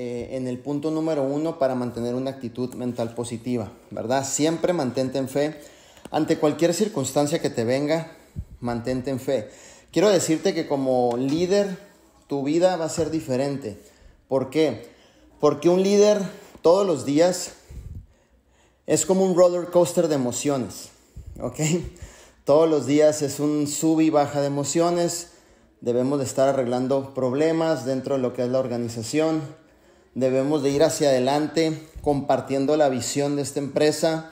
Eh, en el punto número uno para mantener una actitud mental positiva, ¿verdad? Siempre mantente en fe. Ante cualquier circunstancia que te venga, mantente en fe. Quiero decirte que como líder, tu vida va a ser diferente. ¿Por qué? Porque un líder todos los días es como un roller coaster de emociones, ¿ok? Todos los días es un sub y baja de emociones. Debemos de estar arreglando problemas dentro de lo que es la organización debemos de ir hacia adelante compartiendo la visión de esta empresa.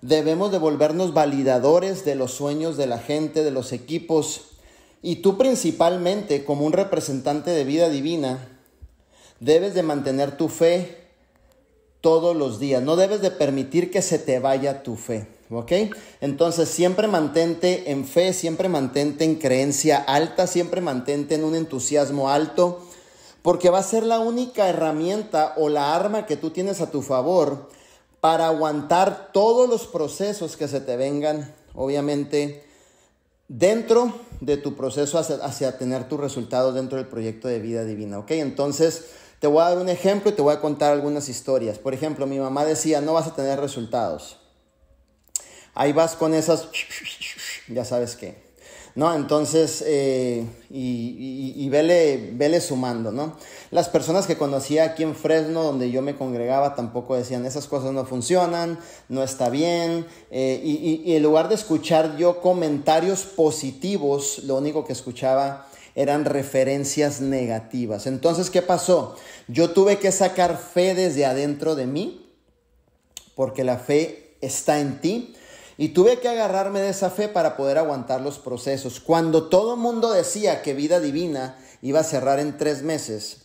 Debemos de volvernos validadores de los sueños de la gente, de los equipos. Y tú principalmente, como un representante de vida divina, debes de mantener tu fe todos los días. No debes de permitir que se te vaya tu fe. ¿Ok? Entonces siempre mantente en fe, siempre mantente en creencia alta, siempre mantente en un entusiasmo alto porque va a ser la única herramienta o la arma que tú tienes a tu favor para aguantar todos los procesos que se te vengan, obviamente, dentro de tu proceso hacia, tener tus resultados dentro del proyecto de vida divina, ¿ok? Entonces, te voy a dar un ejemplo y te voy a contar algunas historias. Por ejemplo, mi mamá decía, no vas a tener resultados. Ahí vas con esas, ya sabes qué. ¿no? Entonces, eh, y, vele, vele, sumando, Las personas que conocía aquí en Fresno, donde yo me congregaba, tampoco decían, esas cosas no funcionan, no está bien, eh, y, y en lugar de escuchar yo comentarios positivos, lo único que escuchaba eran referencias negativas. Entonces, ¿qué pasó? Yo tuve que sacar fe desde adentro de mí, porque la fe está en ti, y tuve que agarrarme de esa fe para poder aguantar los procesos. Cuando todo el mundo decía que vida divina iba a cerrar en tres meses,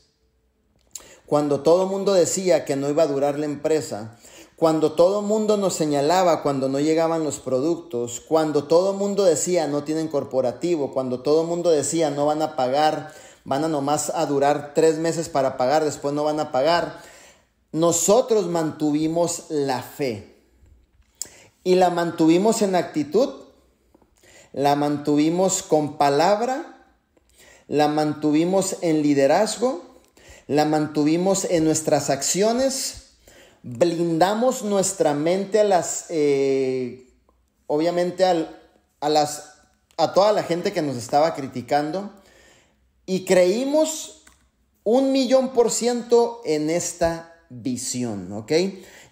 cuando todo el mundo decía que no iba a durar la empresa, cuando todo el mundo nos señalaba cuando no llegaban los productos, cuando todo el mundo decía no tienen corporativo, cuando todo el mundo decía no van a pagar, van a nomás a durar tres meses para pagar, después no van a pagar, nosotros mantuvimos la fe y la mantuvimos en actitud, la mantuvimos con palabra, la mantuvimos en liderazgo, la mantuvimos en nuestras acciones, blindamos nuestra mente a las, eh, obviamente a las, a toda la gente que nos estaba criticando y creímos un millón por ciento en esta visión, ¿ok?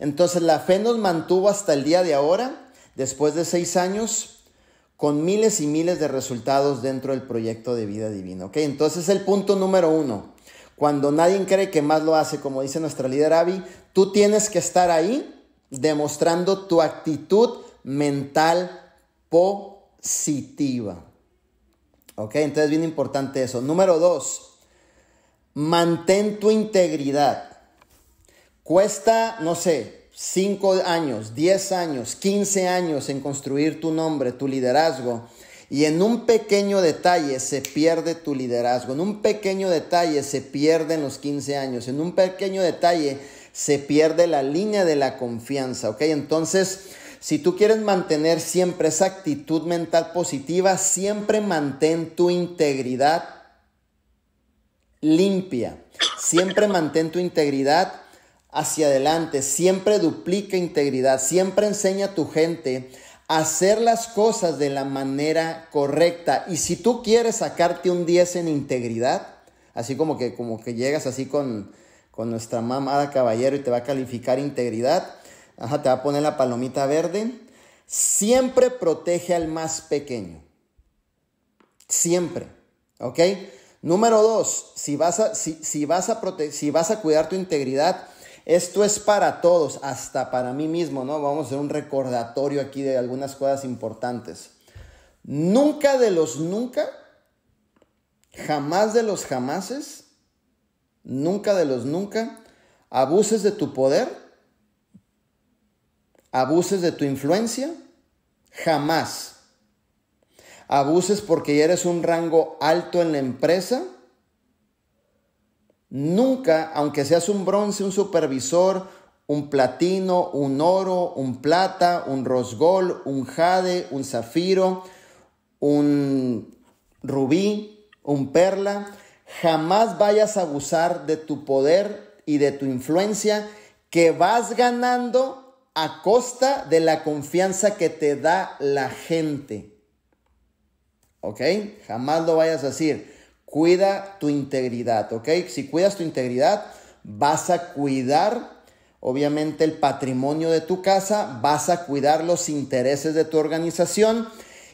Entonces la fe nos mantuvo hasta el día de ahora, después de seis años, con miles y miles de resultados dentro del proyecto de vida divina. Okay, Entonces el punto número uno, cuando nadie cree que más lo hace, como dice nuestra líder Abby, tú tienes que estar ahí demostrando tu actitud mental positiva. ¿Ok? Entonces bien importante eso. Número dos, mantén tu integridad. Cuesta, no sé, 5 años, 10 años, 15 años en construir tu nombre, tu liderazgo. Y en un pequeño detalle se pierde tu liderazgo, en un pequeño detalle se pierden los 15 años, en un pequeño detalle se pierde la línea de la confianza, ¿ok? Entonces, si tú quieres mantener siempre esa actitud mental positiva, siempre mantén tu integridad limpia, siempre mantén tu integridad hacia adelante, siempre duplica integridad, siempre enseña a tu gente a hacer las cosas de la manera correcta. Y si tú quieres sacarte un 10 en integridad, así como que, como que llegas así con, con nuestra mamada caballero y te va a calificar integridad, te va a poner la palomita verde, siempre protege al más pequeño. Siempre, ¿ok? Número dos, si vas a, si, vas a, si vas a cuidar tu integridad, esto es para todos, hasta para mí mismo, ¿no? Vamos a hacer un recordatorio aquí de algunas cosas importantes. Nunca de los nunca, jamás de los jamases, nunca de los nunca, abuses de tu poder, abuses de tu influencia, jamás. Abuses porque ya eres un rango alto en la empresa, Nunca, aunque seas un bronce, un supervisor, un platino, un oro, un plata, un rosgol, un jade, un zafiro, un rubí, un perla, jamás vayas a abusar de tu poder y de tu influencia que vas ganando a costa de la confianza que te da la gente. ¿Ok? Jamás lo vayas a decir. Cuida tu integridad, ¿ok? Si cuidas tu integridad, vas a cuidar, obviamente, el patrimonio de tu casa, vas a cuidar los intereses de tu organización.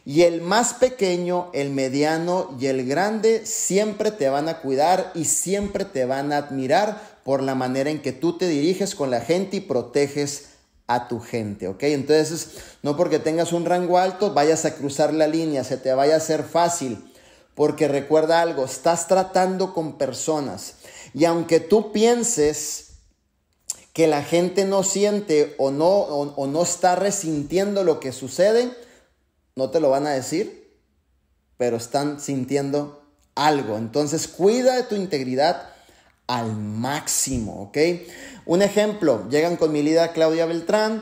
Y el más pequeño, el mediano y el grande siempre te van a cuidar y siempre te van a admirar por la manera en que tú te diriges con la gente y proteges a tu gente, ¿ok? Entonces, no porque tengas un rango alto vayas a cruzar la línea, se te vaya a hacer fácil. Porque recuerda algo, estás tratando con personas. Y aunque tú pienses que la gente no siente o no, o, no está resintiendo lo que sucede, no te lo van a decir, pero están sintiendo algo. Entonces cuida de tu integridad al máximo, ¿ok? Un ejemplo, llegan con mi líder Claudia Beltrán,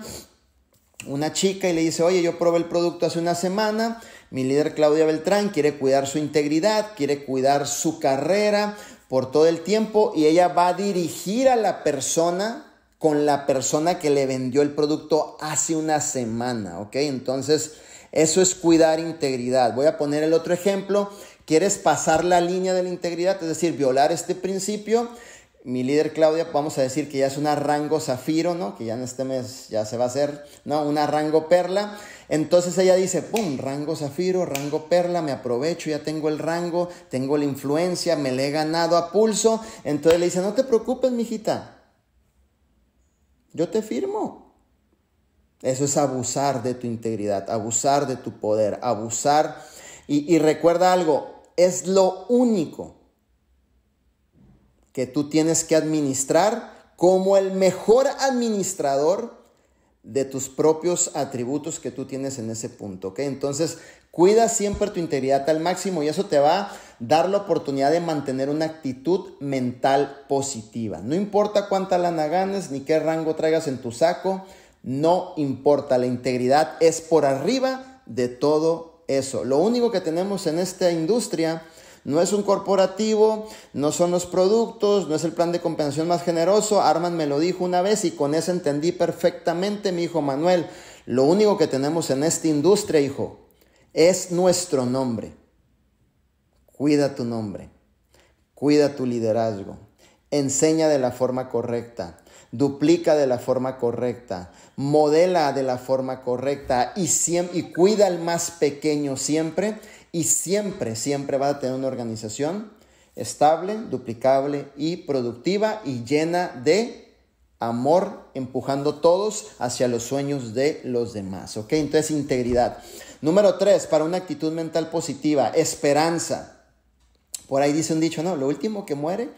una chica, y le dice, oye, yo probé el producto hace una semana mi líder Claudia Beltrán quiere cuidar su integridad, quiere cuidar su carrera por todo el tiempo y ella va a dirigir a la persona con la persona que le vendió el producto hace una semana, ¿ok? Entonces, eso es cuidar integridad. Voy a poner el otro ejemplo. ¿Quieres pasar la línea de la integridad? Es decir, violar este principio mi líder Claudia, vamos a decir que ya es una rango zafiro, ¿no? Que ya en este mes ya se va a hacer, ¿no? Una rango perla. Entonces ella dice, ¡pum! Rango zafiro, rango perla, me aprovecho, ya tengo el rango, tengo la influencia, me le he ganado a pulso. Entonces le dice, no te preocupes, mijita. Yo te firmo. Eso es abusar de tu integridad, abusar de tu poder, abusar. y, y recuerda algo, es lo único que tú tienes que administrar como el mejor administrador de tus propios atributos que tú tienes en ese punto, Entonces, cuida siempre tu integridad al máximo y eso te va a dar la oportunidad de mantener una actitud mental positiva. No importa cuánta lana ganes ni qué rango traigas en tu saco, no importa, la integridad es por arriba de todo eso. Lo único que tenemos en esta industria no es un corporativo, no son los productos, no es el plan de compensación más generoso. Arman me lo dijo una vez y con eso entendí perfectamente, mi hijo Manuel. Lo único que tenemos en esta industria, hijo, es nuestro nombre. Cuida tu nombre, cuida tu liderazgo, enseña de la forma correcta, duplica de la forma correcta, modela de la forma correcta y, y cuida al más pequeño siempre y siempre, siempre va a tener una organización estable, duplicable y productiva y llena de amor, empujando todos hacia los sueños de los demás. ¿Ok? Entonces, integridad. Número tres, para una actitud mental positiva, esperanza. Por ahí dice un dicho, no, lo último que muere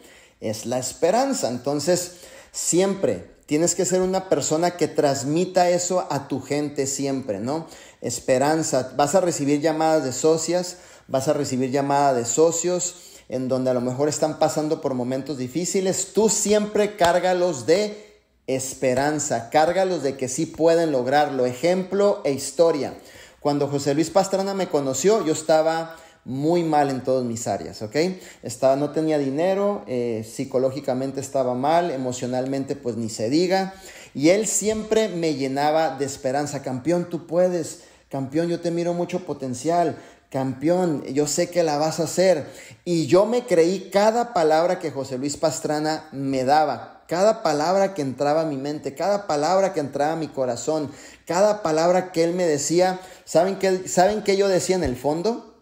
es la esperanza. Entonces, siempre tienes que ser una persona que transmita eso a tu gente siempre, ¿no? esperanza. Vas a recibir llamadas de socias, vas a recibir llamadas de socios en donde a lo mejor están pasando por momentos difíciles. Tú siempre cárgalos de esperanza, cárgalos de que sí pueden lograrlo. Ejemplo e historia. Cuando José Luis Pastrana me conoció, yo estaba muy mal en todas mis áreas, ¿ok? Estaba, no tenía dinero, eh, psicológicamente estaba mal, emocionalmente pues ni se diga, y él siempre me llenaba de esperanza. Campeón, tú puedes. Campeón, yo te miro mucho potencial. Campeón, yo sé que la vas a hacer. Y yo me creí cada palabra que José Luis Pastrana me daba, cada palabra que entraba a mi mente, cada palabra que entraba a mi corazón, cada palabra que él me decía. ¿Saben qué, ¿saben yo decía en el fondo?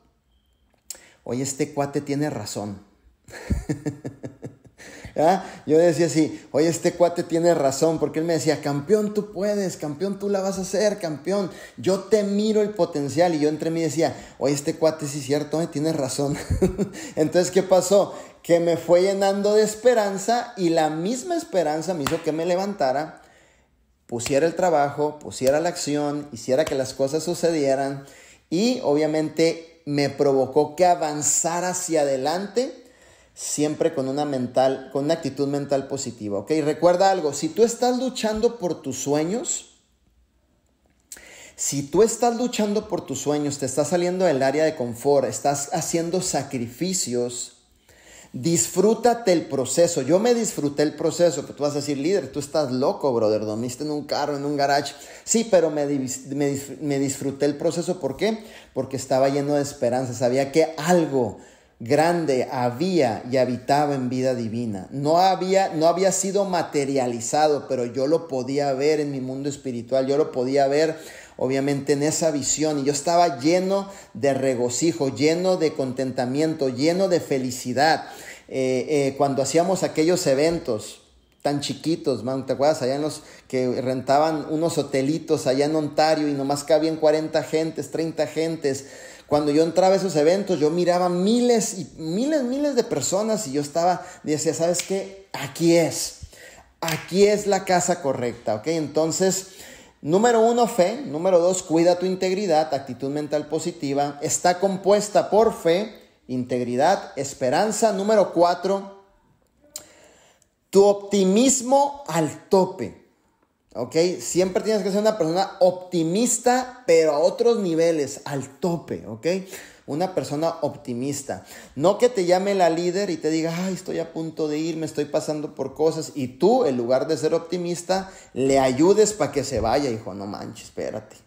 Oye, este cuate tiene razón. ¿Ah? Yo decía así, oye, este cuate tiene razón, porque él me decía, campeón, tú puedes, campeón, tú la vas a hacer, campeón, yo te miro el potencial. Y yo entre mí decía, oye, este cuate sí es cierto, tiene eh, tienes razón. Entonces, ¿qué pasó? Que me fue llenando de esperanza y la misma esperanza me hizo que me levantara, pusiera el trabajo, pusiera la acción, hiciera que las cosas sucedieran y obviamente me provocó que avanzara hacia adelante siempre con una, mental, con una actitud mental positiva, ¿ok? Recuerda algo, si tú estás luchando por tus sueños, si tú estás luchando por tus sueños, te estás saliendo del área de confort, estás haciendo sacrificios, disfrútate el proceso. Yo me disfruté el proceso, pero tú vas a decir, líder, tú estás loco, brother, dormiste en un carro, en un garage. Sí, pero me, me disfruté el proceso, ¿por qué? Porque estaba lleno de esperanza, sabía que algo grande había y habitaba en vida divina. No había, no había sido materializado, pero yo lo podía ver en mi mundo espiritual, yo lo podía ver obviamente en esa visión y yo estaba lleno de regocijo, lleno de contentamiento, lleno de felicidad eh, eh, cuando hacíamos aquellos eventos tan chiquitos, ¿te acuerdas? Allá en los que rentaban unos hotelitos allá en Ontario y nomás cabían 40 gentes, 30 gentes cuando yo entraba a esos eventos, yo miraba miles y miles, y miles de personas y yo estaba, decía, ¿sabes qué? Aquí es. Aquí es la casa correcta, ¿ok? Entonces, número uno, fe. Número dos, cuida tu integridad, actitud mental positiva. Está compuesta por fe, integridad, esperanza. Número cuatro, tu optimismo al tope. ¿ok? Siempre tienes que ser una persona optimista, pero a otros niveles, al tope, ¿ok? Una persona optimista. No que te llame la líder y te diga, ay, estoy a punto de irme, estoy pasando por cosas. Y tú, en lugar de ser optimista, le ayudes para que se vaya, hijo, no manches, espérate.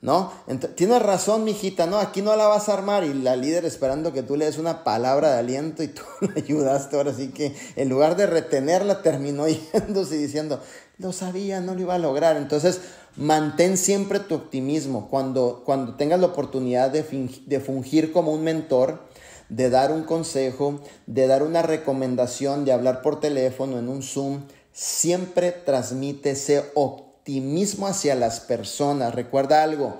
¿No? tienes razón, mijita, no, aquí no la vas a armar. Y la líder esperando que tú le des una palabra de aliento y tú la ayudaste. Ahora sí que, en lugar de retenerla, terminó yéndose y diciendo, lo sabía, no lo iba a lograr. Entonces, mantén siempre tu optimismo. Cuando, cuando tengas la oportunidad de, de fungir como un mentor, de dar un consejo, de dar una recomendación, de hablar por teléfono, en un Zoom, siempre transmite ese optimismo hacia las personas. Recuerda algo,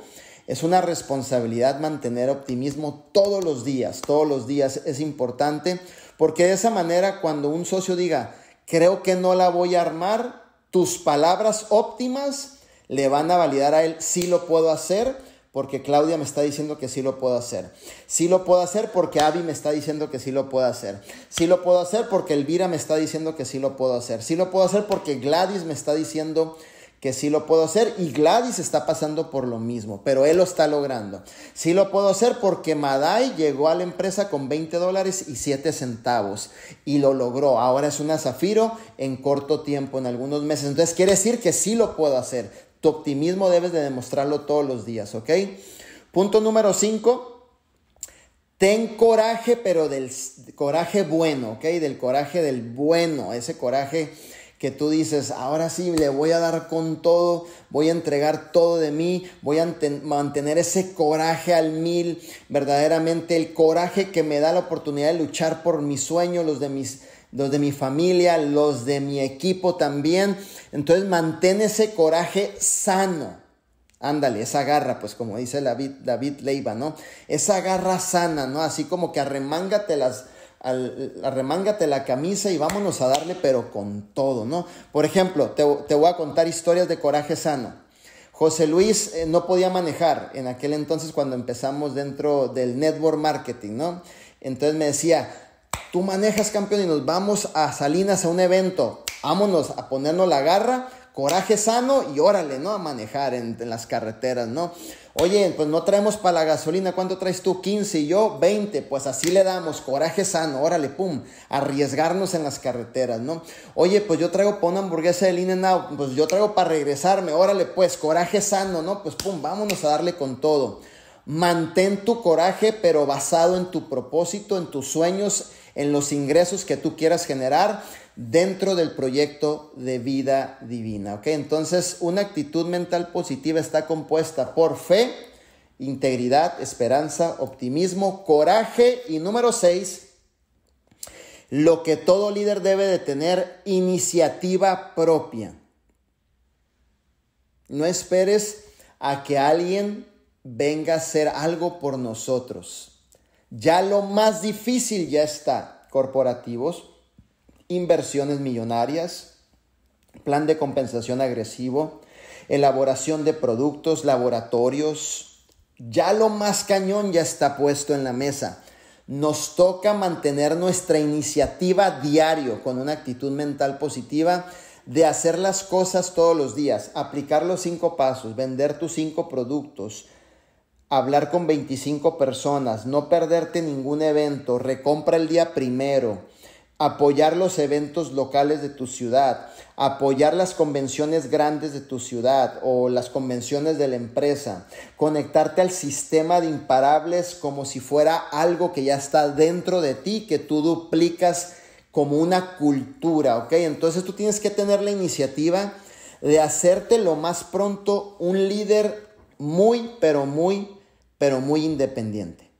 es una responsabilidad mantener optimismo todos los días, todos los días es importante, porque de esa manera cuando un socio diga, creo que no la voy a armar, tus palabras óptimas le van a validar a él, Si lo puedo hacer, porque Claudia me está diciendo que sí lo puedo hacer. Sí lo puedo hacer porque Abby me está diciendo que sí lo puedo hacer. Sí lo puedo hacer porque Elvira me está diciendo que sí lo puedo hacer. Sí lo puedo hacer porque Gladys me está diciendo que sí lo puedo hacer y Gladys está pasando por lo mismo, pero él lo está logrando. Sí lo puedo hacer porque Madai llegó a la empresa con 20 dólares y 7 centavos y lo logró. Ahora es una zafiro en corto tiempo, en algunos meses. Entonces quiere decir que sí lo puedo hacer. Tu optimismo debes de demostrarlo todos los días, ¿ok? Punto número 5. Ten coraje, pero del coraje bueno, ¿ok? Del coraje del bueno, ese coraje que tú dices, ahora sí, le voy a dar con todo, voy a entregar todo de mí, voy a mantener ese coraje al mil, verdaderamente el coraje que me da la oportunidad de luchar por mis sueño los de mis los de mi familia, los de mi equipo también. Entonces mantén ese coraje sano. Ándale, esa garra, pues como dice David, David Leiva, ¿no? Esa garra sana, ¿no? Así como que arremángate las, al, arremángate la camisa y vámonos a darle, pero con todo, ¿no? Por ejemplo, te, voy a contar historias de coraje sano. José Luis eh, no podía manejar en aquel entonces cuando empezamos dentro del network marketing, ¿no? Entonces me decía, tú manejas campeón y nos vamos a Salinas a un evento, vámonos a ponernos la garra coraje sano y órale, ¿no? A manejar en, las carreteras, ¿no? Oye, pues no traemos para la gasolina, ¿cuánto traes tú? 15 y yo 20, pues así le damos, coraje sano, órale, pum, arriesgarnos en las carreteras, ¿no? Oye, pues yo traigo para una hamburguesa de Linenau. pues yo traigo para regresarme, órale, pues coraje sano, ¿no? Pues pum, vámonos a darle con todo. Mantén tu coraje, pero basado en tu propósito, en tus sueños, en los ingresos que tú quieras generar dentro del proyecto de vida divina. Entonces, una actitud mental positiva está compuesta por fe, integridad, esperanza, optimismo, coraje y número seis, lo que todo líder debe de tener, iniciativa propia. No esperes a que alguien venga a hacer algo por nosotros. Ya lo más difícil ya está, corporativos inversiones millonarias, plan de compensación agresivo, elaboración de productos, laboratorios. Ya lo más cañón ya está puesto en la mesa. Nos toca mantener nuestra iniciativa diario con una actitud mental positiva de hacer las cosas todos los días, aplicar los cinco pasos, vender tus cinco productos, hablar con 25 personas, no perderte ningún evento, recompra el día primero, apoyar los eventos locales de tu ciudad, apoyar las convenciones grandes de tu ciudad o las convenciones de la empresa, conectarte al sistema de imparables como si fuera algo que ya está dentro de ti, que tú duplicas como una cultura, ¿ok? Entonces tú tienes que tener la iniciativa de hacerte lo más pronto un líder muy, pero muy, pero muy independiente.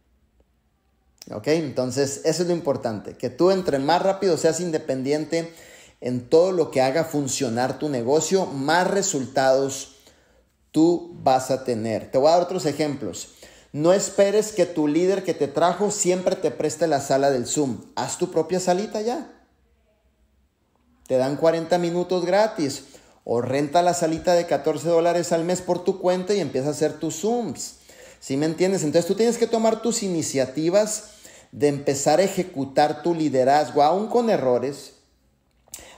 ¿Ok? Entonces, eso es lo importante, que tú entre más rápido seas independiente en todo lo que haga funcionar tu negocio, más resultados tú vas a tener. Te voy a dar otros ejemplos. No esperes que tu líder que te trajo siempre te preste la sala del Zoom. Haz tu propia salita ya. Te dan 40 minutos gratis. O renta la salita de 14 dólares al mes por tu cuenta y empieza a hacer tus Zooms. ¿Sí me entiendes? Entonces tú tienes que tomar tus iniciativas de empezar a ejecutar tu liderazgo, aún con errores,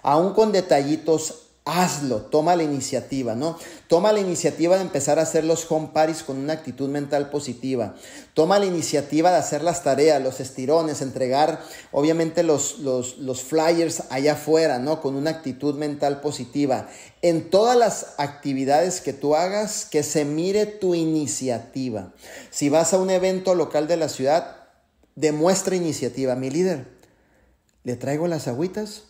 aún con detallitos, hazlo, toma la iniciativa, ¿no? Toma la iniciativa de empezar a hacer los home parties con una actitud mental positiva. Toma la iniciativa de hacer las tareas, los estirones, entregar obviamente los, los flyers allá afuera, ¿no? Con una actitud mental positiva. En todas las actividades que tú hagas, que se mire tu iniciativa. Si vas a un evento local de la ciudad, demuestra iniciativa. Mi líder, ¿le traigo las agüitas?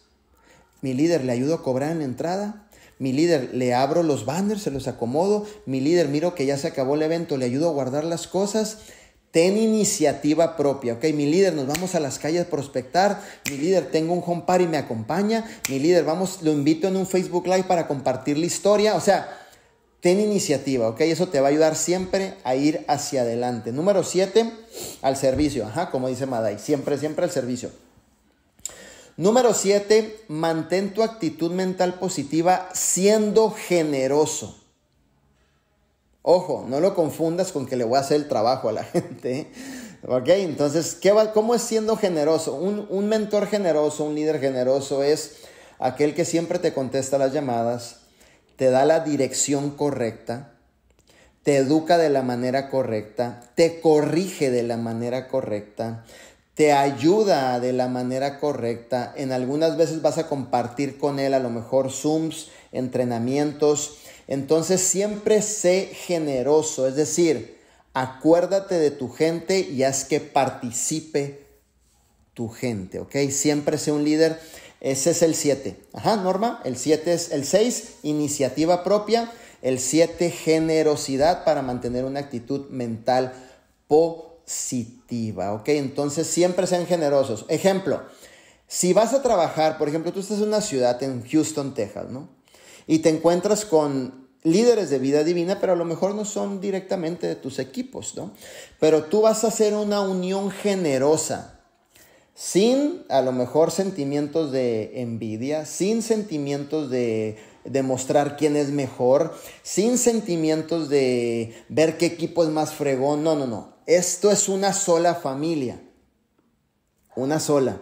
Mi líder le ayudo a cobrar en entrada. Mi líder le abro los banners, se los acomodo. Mi líder miro que ya se acabó el evento, le ayudo a guardar las cosas. Ten iniciativa propia, ¿ok? Mi líder, nos vamos a las calles a prospectar. Mi líder, tengo un home party, me acompaña. Mi líder, vamos, lo invito en un Facebook Live para compartir la historia. O sea, ten iniciativa, ¿ok? Eso te va a ayudar siempre a ir hacia adelante. Número siete, al servicio. Ajá, como dice Maday, siempre, siempre al servicio. Número 7, mantén tu actitud mental positiva siendo generoso. Ojo, no lo confundas con que le voy a hacer el trabajo a la gente. ¿eh? ¿Ok? Entonces, ¿qué ¿cómo es siendo generoso? un mentor generoso, un líder generoso es aquel que siempre te contesta las llamadas, te da la dirección correcta, te educa de la manera correcta, te corrige de la manera correcta, te ayuda de la manera correcta. En algunas veces vas a compartir con él a lo mejor Zooms, entrenamientos. Entonces siempre sé generoso, es decir, acuérdate de tu gente y haz que participe tu gente, ¿ok? Siempre sé un líder. Ese es el 7. Ajá, Norma, el 7 es el 6, iniciativa propia. El 7, generosidad para mantener una actitud mental positiva ¿ok? Entonces siempre sean generosos. Ejemplo, si vas a trabajar, por ejemplo, tú estás en una ciudad en Houston, Texas, ¿no? Y te encuentras con líderes de vida divina, pero a lo mejor no son directamente de tus equipos, ¿no? Pero tú vas a hacer una unión generosa, sin a lo mejor sentimientos de envidia, sin sentimientos de demostrar quién es mejor, sin sentimientos de ver qué equipo es más fregón. No, no, no. Esto es una sola familia. Una sola.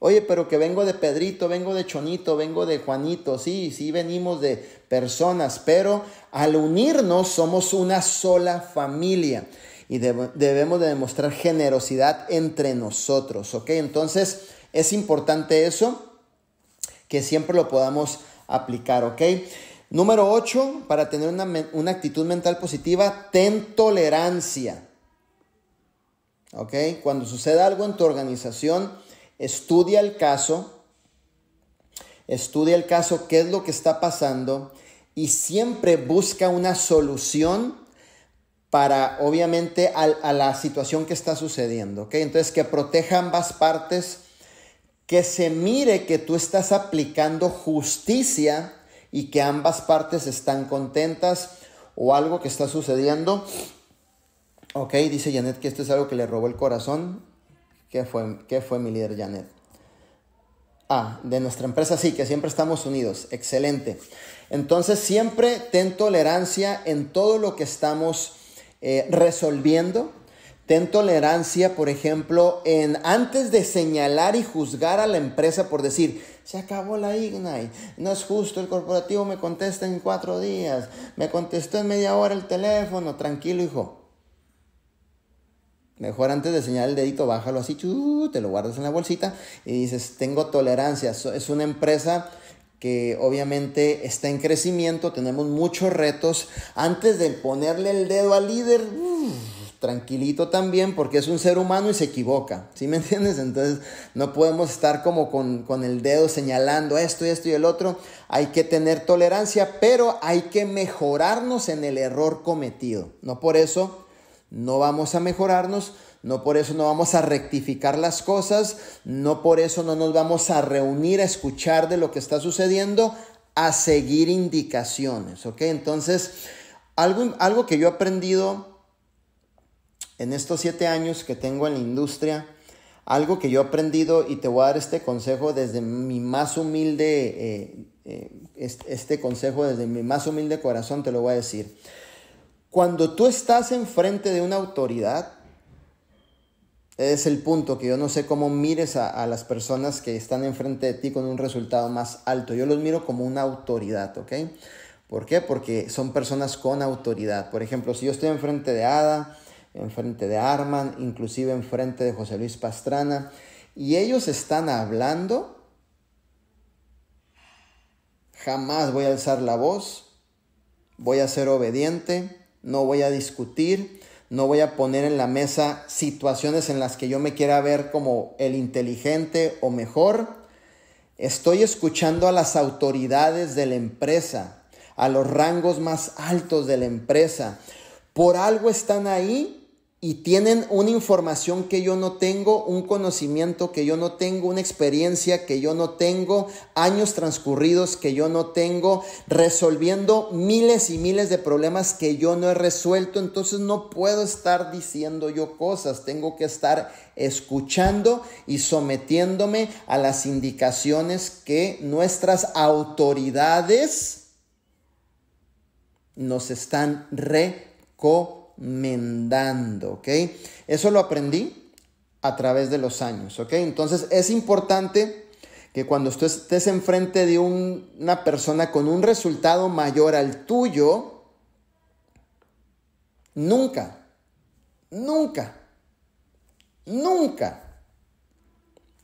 Oye, pero que vengo de Pedrito, vengo de Chonito, vengo de Juanito. Sí, sí, venimos de personas, pero al unirnos somos una sola familia y debemos de demostrar generosidad entre nosotros, ¿ok? Entonces es importante eso, que siempre lo podamos aplicar, ¿ok? Número 8, para tener una, actitud mental positiva, ten tolerancia. ¿Ok? Cuando suceda algo en tu organización, estudia el caso, estudia el caso, qué es lo que está pasando y siempre busca una solución para, obviamente, a, la situación que está sucediendo. ¿Ok? Entonces, que proteja ambas partes que se mire que tú estás aplicando justicia y que ambas partes están contentas o algo que está sucediendo. Ok, dice Janet que esto es algo que le robó el corazón. ¿Qué fue, fue mi líder Janet? Ah, de nuestra empresa sí, que siempre estamos unidos. Excelente. Entonces siempre ten tolerancia en todo lo que estamos eh, resolviendo Ten tolerancia, por ejemplo, en antes de señalar y juzgar a la empresa por decir, se acabó la Ignite, no es justo, el corporativo me contesta en cuatro días, me contestó en media hora el teléfono, tranquilo hijo. Mejor antes de señalar el dedito, bájalo así, te lo guardas en la bolsita y dices, tengo tolerancia, es una empresa que obviamente está en crecimiento, tenemos muchos retos, antes de ponerle el dedo al líder tranquilito también porque es un ser humano y se equivoca, ¿sí me entiendes? Entonces no podemos estar como con, el dedo señalando esto y esto y el otro, hay que tener tolerancia, pero hay que mejorarnos en el error cometido, no por eso no vamos a mejorarnos, no por eso no vamos a rectificar las cosas, no por eso no nos vamos a reunir a escuchar de lo que está sucediendo, a seguir indicaciones, ¿ok? Entonces, algo, algo que yo he aprendido en estos siete años que tengo en la industria, algo que yo he aprendido y te voy a dar este consejo desde mi más humilde, eh, eh, este consejo desde mi más humilde corazón te lo voy a decir. Cuando tú estás enfrente de una autoridad, es el punto que yo no sé cómo mires a, a, las personas que están enfrente de ti con un resultado más alto. Yo los miro como una autoridad, ¿ok? ¿Por qué? Porque son personas con autoridad. Por ejemplo, si yo estoy enfrente de Ada, enfrente de Arman, inclusive enfrente de José Luis Pastrana, y ellos están hablando, jamás voy a alzar la voz, voy a ser obediente, no voy a discutir, no voy a poner en la mesa situaciones en las que yo me quiera ver como el inteligente o mejor. Estoy escuchando a las autoridades de la empresa, a los rangos más altos de la empresa. Por algo están ahí y tienen una información que yo no tengo, un conocimiento que yo no tengo, una experiencia que yo no tengo, años transcurridos que yo no tengo, resolviendo miles y miles de problemas que yo no he resuelto. Entonces no puedo estar diciendo yo cosas, tengo que estar escuchando y sometiéndome a las indicaciones que nuestras autoridades nos están recomendando mendando, ¿ok? Eso lo aprendí a través de los años, ¿ok? Entonces es importante que cuando tú estés enfrente de una persona con un resultado mayor al tuyo, nunca, nunca, nunca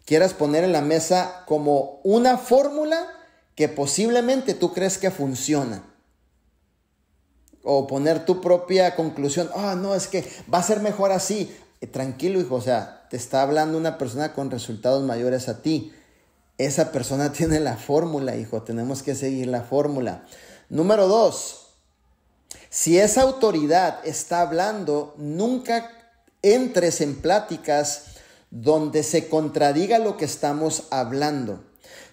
quieras poner en la mesa como una fórmula que posiblemente tú crees que funciona o poner tu propia conclusión, ah, no, es que va a ser mejor así. Eh, tranquilo, hijo, o sea, te está hablando una persona con resultados mayores a ti. Esa persona tiene la fórmula, hijo, tenemos que seguir la fórmula. Número dos, si esa autoridad está hablando, nunca entres en pláticas donde se contradiga lo que estamos hablando.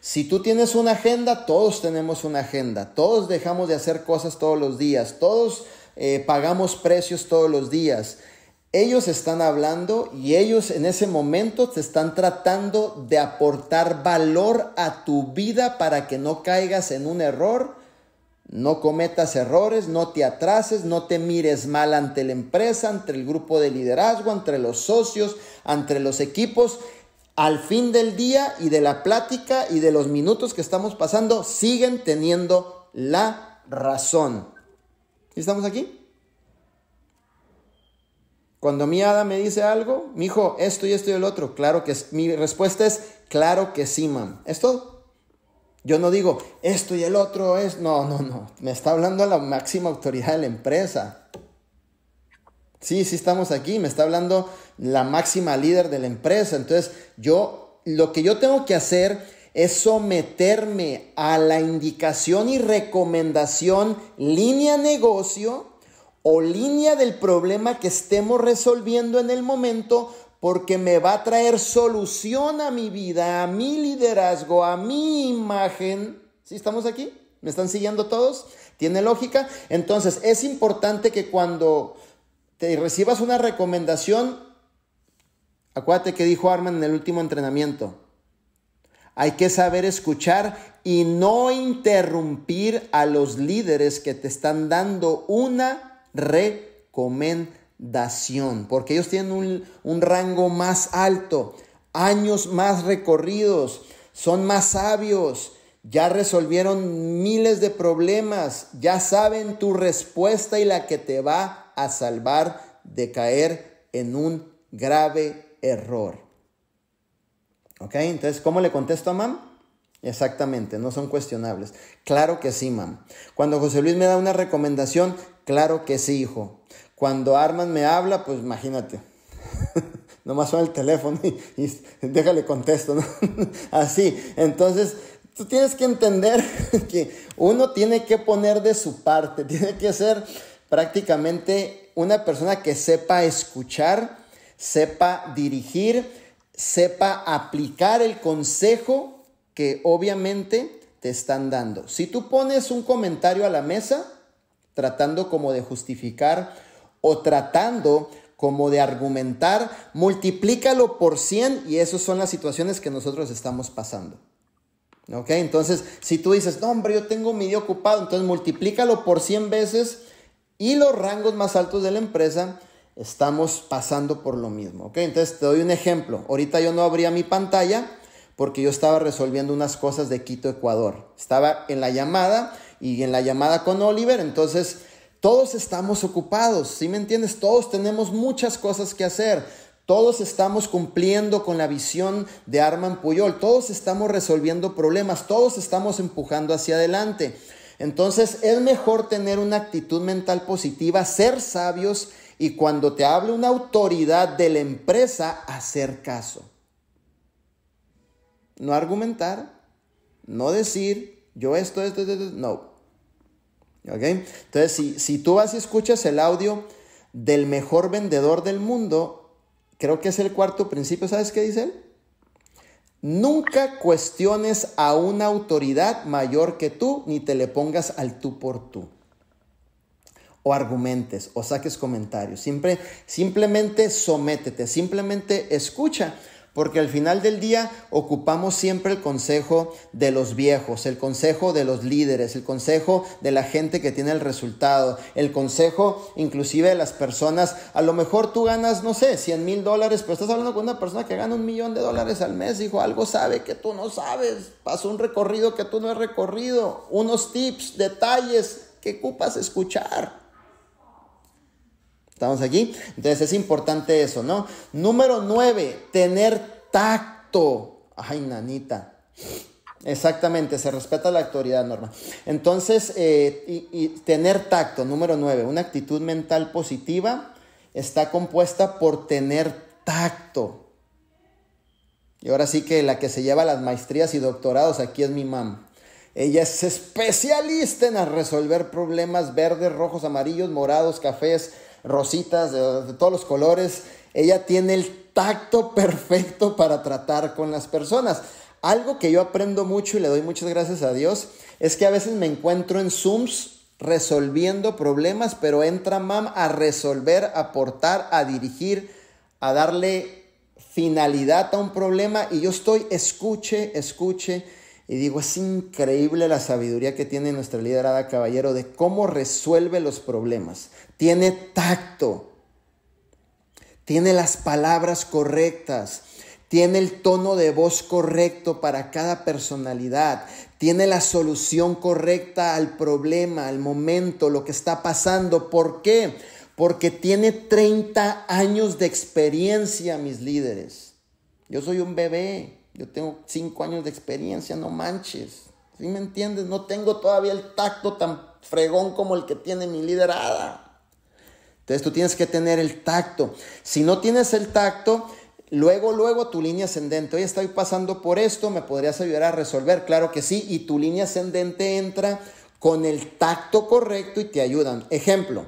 Si tú tienes una agenda, todos tenemos una agenda, todos dejamos de hacer cosas todos los días, todos eh, pagamos precios todos los días. Ellos están hablando y ellos en ese momento te están tratando de aportar valor a tu vida para que no caigas en un error, no cometas errores, no te atrases, no te mires mal ante la empresa, ante el grupo de liderazgo, ante los socios, entre los equipos al fin del día y de la plática y de los minutos que estamos pasando, siguen teniendo la razón. ¿Estamos aquí? Cuando mi hada me dice algo, mi hijo, esto y esto y el otro, claro que mi respuesta es, claro que sí, mam. Esto, Yo no digo, esto y el otro es, no, no, no. Me está hablando la máxima autoridad de la empresa. Sí, sí estamos aquí, me está hablando la máxima líder de la empresa. Entonces, yo lo que yo tengo que hacer es someterme a la indicación y recomendación línea negocio o línea del problema que estemos resolviendo en el momento porque me va a traer solución a mi vida, a mi liderazgo, a mi imagen. ¿Sí estamos aquí? ¿Me están siguiendo todos? ¿Tiene lógica? Entonces, es importante que cuando este, y recibas una recomendación, acuérdate que dijo Arman en el último entrenamiento. Hay que saber escuchar y no interrumpir a los líderes que te están dando una recomendación, porque ellos tienen un, un rango más alto, años más recorridos, son más sabios, ya resolvieron miles de problemas, ya saben tu respuesta y la que te va a salvar de caer en un grave error. ¿Ok? Entonces, ¿cómo le contesto a mam? Exactamente, no son cuestionables. Claro que sí, mam. Cuando José Luis me da una recomendación, claro que sí, hijo. Cuando Arman me habla, pues imagínate. Nomás suena el teléfono y, déjale contesto, ¿no? Así. Entonces, tú tienes que entender que uno tiene que poner de su parte, tiene que ser prácticamente una persona que sepa escuchar, sepa dirigir, sepa aplicar el consejo que obviamente te están dando. Si tú pones un comentario a la mesa, tratando como de justificar o tratando como de argumentar, multiplícalo por 100 y esas son las situaciones que nosotros estamos pasando. Entonces, si tú dices, no, hombre, yo tengo mi día ocupado, entonces multiplícalo por 100 veces y los rangos más altos de la empresa estamos pasando por lo mismo. Entonces te doy un ejemplo. Ahorita yo no abría mi pantalla porque yo estaba resolviendo unas cosas de Quito, Ecuador. Estaba en la llamada y en la llamada con Oliver, entonces todos estamos ocupados, ¿sí me entiendes? Todos tenemos muchas cosas que hacer. Todos estamos cumpliendo con la visión de Arman Puyol, todos estamos resolviendo problemas, todos estamos empujando hacia adelante. Entonces es mejor tener una actitud mental positiva, ser sabios y cuando te hable una autoridad de la empresa, hacer caso. No argumentar, no decir, yo esto, esto, esto, no. Entonces, si, si tú vas y escuchas el audio del mejor vendedor del mundo, creo que es el cuarto principio, ¿sabes qué dice él? Nunca cuestiones a una autoridad mayor que tú, ni te le pongas al tú por tú. O argumentes, o saques comentarios. simplemente sométete, simplemente escucha porque al final del día ocupamos siempre el consejo de los viejos, el consejo de los líderes, el consejo de la gente que tiene el resultado, el consejo inclusive de las personas. A lo mejor tú ganas, no sé, 100 mil dólares, pero estás hablando con una persona que gana un millón de dólares al mes, dijo, algo sabe que tú no sabes, pasó un recorrido que tú no has recorrido, unos tips, detalles que ocupas escuchar. ¿Estamos aquí? Entonces es importante eso, ¿no? Número nueve, tener tacto. Ay, nanita. Exactamente, se respeta la autoridad, Norma. Entonces, eh, y, tener tacto, número nueve, una actitud mental positiva está compuesta por tener tacto. Y ahora sí que la que se lleva las maestrías y doctorados aquí es mi mamá. Ella es especialista en resolver problemas verdes, rojos, amarillos, morados, cafés, rositas, de, todos los colores. Ella tiene el tacto perfecto para tratar con las personas. Algo que yo aprendo mucho y le doy muchas gracias a Dios es que a veces me encuentro en Zooms resolviendo problemas, pero entra mam a resolver, aportar, a dirigir, a darle finalidad a un problema y yo estoy escuche, escuche y digo, es increíble la sabiduría que tiene nuestra liderada caballero de cómo resuelve los problemas. Tiene tacto, tiene las palabras correctas, tiene el tono de voz correcto para cada personalidad, tiene la solución correcta al problema, al momento, lo que está pasando. ¿Por qué? Porque tiene 30 años de experiencia, mis líderes. Yo soy un bebé. Yo tengo cinco años de experiencia, no manches. ¿Sí me entiendes? No tengo todavía el tacto tan fregón como el que tiene mi liderada. Entonces tú tienes que tener el tacto. Si no tienes el tacto, luego, luego tu línea ascendente. Hoy estoy pasando por esto, ¿me podrías ayudar a resolver? Claro que sí. Y tu línea ascendente entra con el tacto correcto y te ayudan. Ejemplo,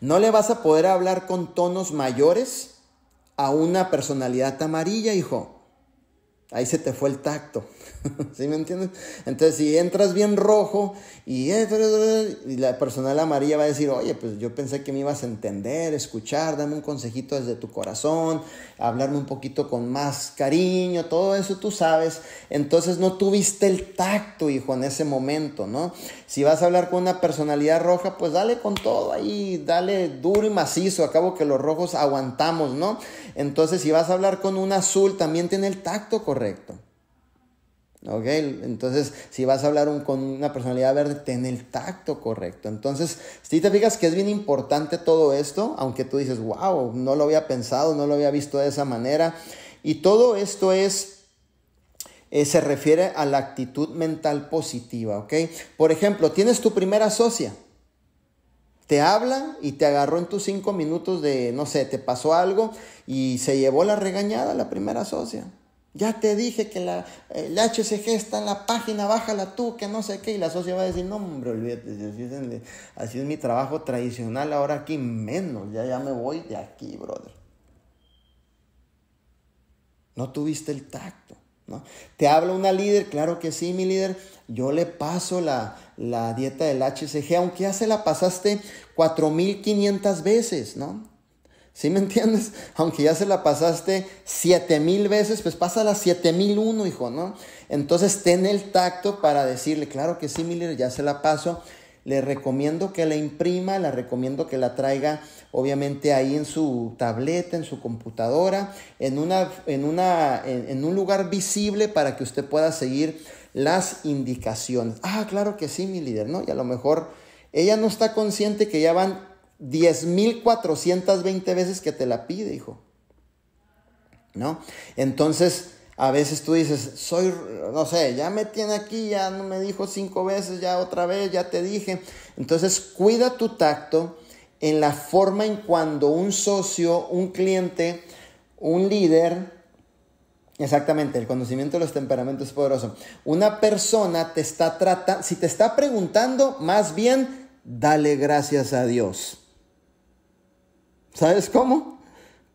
no le vas a poder hablar con tonos mayores a una personalidad amarilla, hijo. Ahí se te fue el tacto. ¿Sí me entiendes? Entonces, si entras bien rojo eh, y, la personal amarilla va a decir, oye, pues yo pensé que me ibas a entender, escuchar, dame un consejito desde tu corazón, hablarme un poquito con más cariño, todo eso tú sabes. Entonces, no tuviste el tacto, hijo, en ese momento, ¿no? Si vas a hablar con una personalidad roja, pues dale con todo ahí, dale duro y macizo. Acabo que los rojos aguantamos, ¿no? Entonces, si vas a hablar con un azul, también tiene el tacto correcto. ¿Ok? Entonces, si vas a hablar con una personalidad verde, ten el tacto correcto. Entonces, si te fijas que es bien importante todo esto, aunque tú dices, wow, no lo había pensado, no lo había visto de esa manera. Y todo esto es eh, se refiere a la actitud mental positiva, ¿ok? Por ejemplo, tienes tu primera socia, te habla y te agarró en tus cinco minutos de, no sé, te pasó algo y se llevó la regañada la primera socia. Ya te dije que la, el HCG está en la página, bájala tú, que no sé qué. Y la socia va a decir, no, hombre, olvídate, así es, mi trabajo tradicional ahora aquí, menos, ya, ya me voy de aquí, brother. No tuviste el tacto. ¿no? ¿Te habla una líder? Claro que sí, mi líder. Yo le paso la, la dieta del HCG, aunque ya se la pasaste 4.500 veces, ¿no? ¿Sí me entiendes? Aunque ya se la pasaste siete mil veces, pues pásala siete mil uno, hijo, ¿no? Entonces ten el tacto para decirle, claro que sí, mi líder, ya se la paso. Le recomiendo que la imprima, la recomiendo que la traiga, obviamente, ahí en su tableta, en su computadora, en, una, en, una, en un lugar visible para que usted pueda seguir las indicaciones. Ah, claro que sí, mi líder, ¿no? Y a lo mejor ella no está consciente que ya van 10.420 veces que te la pide, hijo. ¿No? Entonces, a veces tú dices, soy, no sé, ya me tiene aquí, ya no me dijo cinco veces, ya otra vez, ya te dije. Entonces, cuida tu tacto en la forma en cuando un socio, un cliente, un líder, exactamente, el conocimiento de los temperamentos es poderoso. Una persona te está tratando, si te está preguntando, más bien, dale gracias a Dios. ¿Sabes cómo?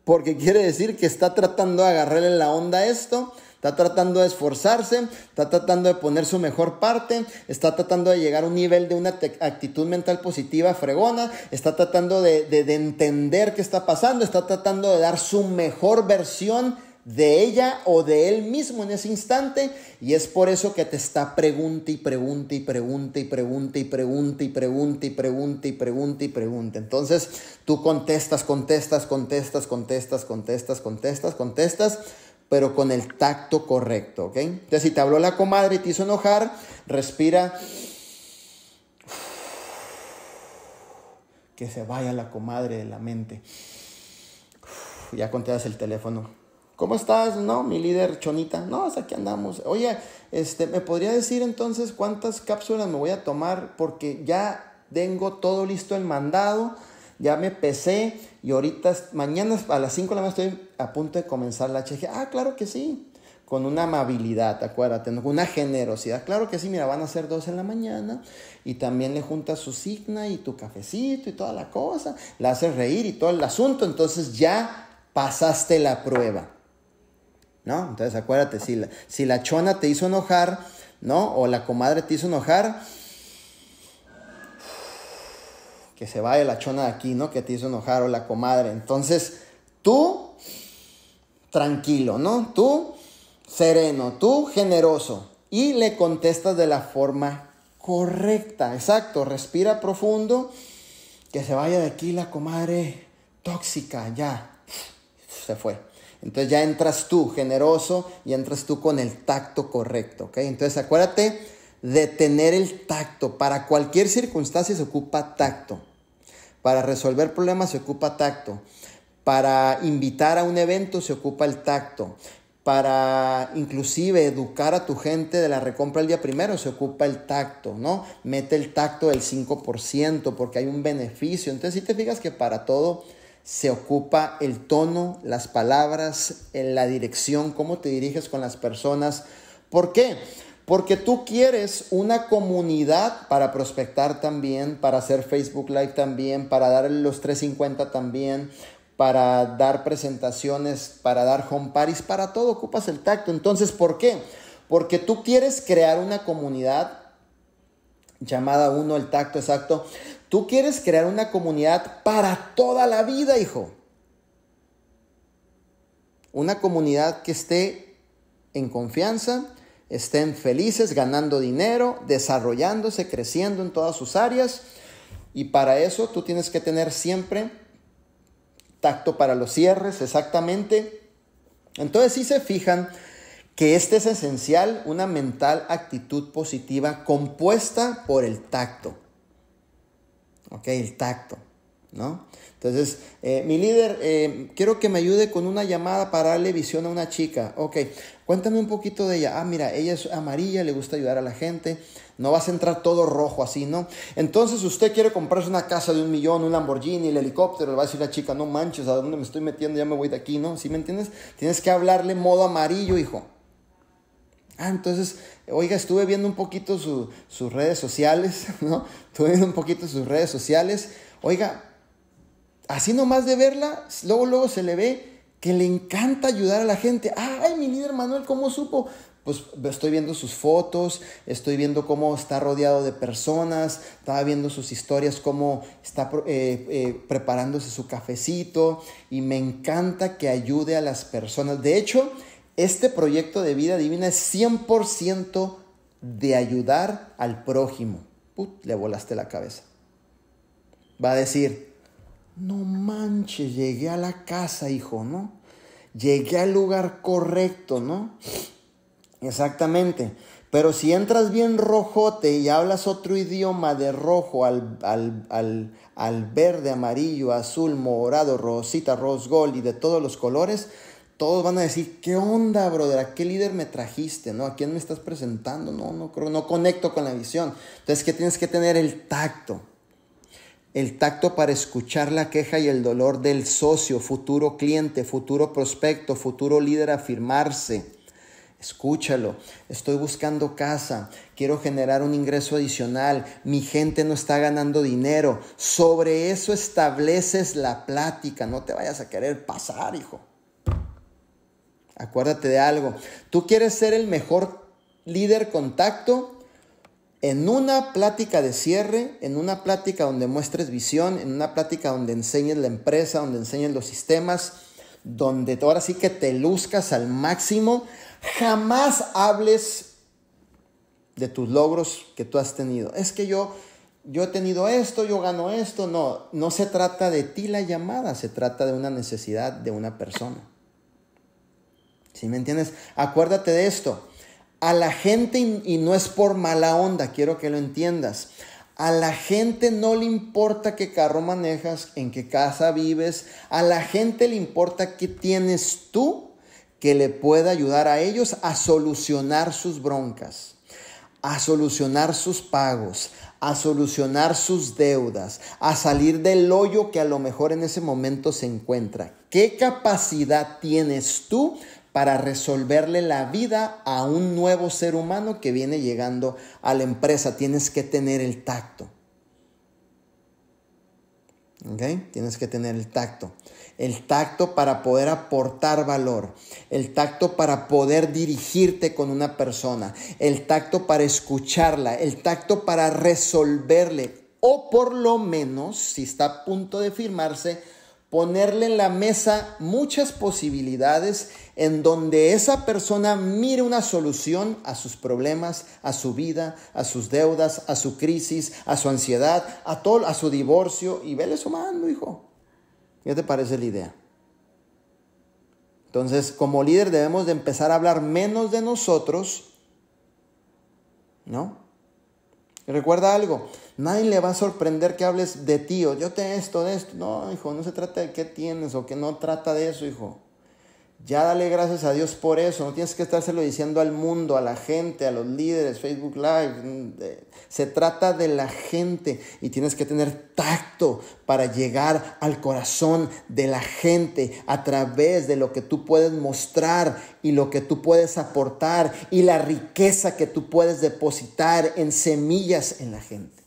Porque quiere decir que está tratando de agarrarle la onda a esto, está tratando de esforzarse, está tratando de poner su mejor parte, está tratando de llegar a un nivel de una actitud mental positiva fregona, está tratando de, de entender qué está pasando, está tratando de dar su mejor versión de ella o de él mismo en ese instante y es por eso que te está pregunta y pregunta y pregunta y pregunta y pregunta y pregunta y pregunta y pregunta y pregunta. Entonces tú contestas, contestas, contestas, contestas, contestas, contestas, contestas, pero con el tacto correcto, ¿ok? Entonces si te habló la comadre y te hizo enojar, respira. Que se vaya la comadre de la mente. Ya contestas el teléfono. ¿Cómo estás? No, mi líder chonita. No, hasta aquí andamos. Oye, este, ¿me podría decir entonces cuántas cápsulas me voy a tomar? Porque ya tengo todo listo el mandado, ya me pesé y ahorita, mañana a las 5 de la mañana estoy a punto de comenzar la cheque. Ah, claro que sí. Con una amabilidad, acuérdate, con una generosidad. Claro que sí, mira, van a ser dos en la mañana y también le juntas su signa y tu cafecito y toda la cosa. La haces reír y todo el asunto. Entonces ya pasaste la prueba. Entonces acuérdate, si la, si la chona te hizo enojar, ¿no? O la comadre te hizo enojar, que se vaya la chona de aquí, ¿no? Que te hizo enojar o la comadre. Entonces, tú, tranquilo, ¿no? Tú, sereno, tú, generoso. Y le contestas de la forma correcta, exacto. Respira profundo, que se vaya de aquí la comadre tóxica, ya. Se fue. Entonces ya entras tú generoso y entras tú con el tacto correcto, ¿ok? Entonces acuérdate de tener el tacto. Para cualquier circunstancia se ocupa tacto. Para resolver problemas se ocupa tacto. Para invitar a un evento se ocupa el tacto. Para inclusive educar a tu gente de la recompra el día primero se ocupa el tacto, ¿no? Mete el tacto del 5% porque hay un beneficio. Entonces si te fijas que para todo se ocupa el tono, las palabras, la dirección, cómo te diriges con las personas. ¿Por qué? Porque tú quieres una comunidad para prospectar también, para hacer Facebook Live también, para dar los 350 también, para dar presentaciones, para dar home parties, para todo ocupas el tacto. Entonces, ¿por qué? Porque tú quieres crear una comunidad llamada 1, el tacto exacto. Tú quieres crear una comunidad para toda la vida, hijo. Una comunidad que esté en confianza, estén felices, ganando dinero, desarrollándose, creciendo en todas sus áreas. Y para eso tú tienes que tener siempre tacto para los cierres, exactamente. Entonces, si se fijan, que este es esencial, una mental actitud positiva compuesta por el tacto. Ok, el tacto, ¿no? Entonces, eh, mi líder, eh, quiero que me ayude con una llamada para darle visión a una chica. Ok, cuéntame un poquito de ella. Ah, mira, ella es amarilla, le gusta ayudar a la gente. No vas a entrar todo rojo así, ¿no? Entonces, usted quiere comprarse una casa de un millón, un Lamborghini, el helicóptero. Le va a decir la chica, no manches, ¿a dónde me estoy metiendo? Ya me voy de aquí, ¿no? ¿Sí me entiendes? Tienes que hablarle modo amarillo, hijo. Ah, entonces, oiga, estuve viendo un poquito sus redes sociales, ¿no? Estuve viendo un poquito sus redes sociales. Oiga, así nomás de verla, luego, luego se le ve que le encanta ayudar a la gente. Ay, mi líder Manuel, ¿cómo supo? Pues estoy viendo sus fotos, estoy viendo cómo está rodeado de personas, estaba viendo sus historias, cómo está eh, eh, preparándose su cafecito y me encanta que ayude a las personas. De hecho, este proyecto de vida divina es 100% de ayudar al prójimo. le volaste la cabeza. Va a decir, no manches, llegué a la casa, hijo, ¿no? Llegué al lugar correcto, ¿no? Exactamente. Pero si entras bien rojote y hablas otro idioma de rojo al, verde, amarillo, azul, morado, rosita, rose gold y de todos los colores, todos van a decir, ¿qué onda, brother? ¿A qué líder me trajiste? ¿No? ¿A quién me estás presentando? No, no creo, no conecto con la visión. Entonces, ¿qué tienes que tener el tacto. El tacto para escuchar la queja y el dolor del socio, futuro cliente, futuro prospecto, futuro líder afirmarse. Escúchalo, estoy buscando casa, quiero generar un ingreso adicional, mi gente no está ganando dinero. Sobre eso estableces la plática, no te vayas a querer pasar, hijo. Acuérdate de algo. Tú quieres ser el mejor líder contacto en una plática de cierre, en una plática donde muestres visión, en una plática donde enseñes la empresa, donde enseñes los sistemas, donde ahora sí que te luzcas al máximo. Jamás hables de tus logros que tú has tenido. Es que yo yo he tenido esto, yo gano esto. No, no se trata de ti la llamada, se trata de una necesidad de una persona. Si me entiendes? Acuérdate de esto. A la gente, y no es por mala onda, quiero que lo entiendas. A la gente no le importa qué carro manejas, en qué casa vives. A la gente le importa qué tienes tú que le pueda ayudar a ellos a solucionar sus broncas, a solucionar sus pagos, a solucionar sus deudas, a salir del hoyo que a lo mejor en ese momento se encuentra. ¿Qué capacidad tienes tú para resolverle la vida a un nuevo ser humano que viene llegando a la empresa. Tienes que tener el tacto. Tienes que tener el tacto. El tacto para poder aportar valor. El tacto para poder dirigirte con una persona. El tacto para escucharla. El tacto para resolverle. O por lo menos, si está a punto de firmarse, ponerle en la mesa muchas posibilidades en donde esa persona mire una solución a sus problemas, a su vida, a sus deudas, a su crisis, a su ansiedad, a todo, a su divorcio y vele sumando, hijo. ¿Qué te parece la idea? Entonces, como líder debemos de empezar a hablar menos de nosotros, ¿no? Y recuerda algo, nadie le va a sorprender que hables de ti o yo te esto, de esto. No, hijo, no se trata de qué tienes o que no trata de eso, hijo. Ya dale gracias a Dios por eso. No tienes que estárselo diciendo al mundo, a la gente, a los líderes, Facebook Live. Mm, se trata de la gente y tienes que tener tacto para llegar al corazón de la gente a través de lo que tú puedes mostrar y lo que tú puedes aportar y la riqueza que tú puedes depositar en semillas en la gente.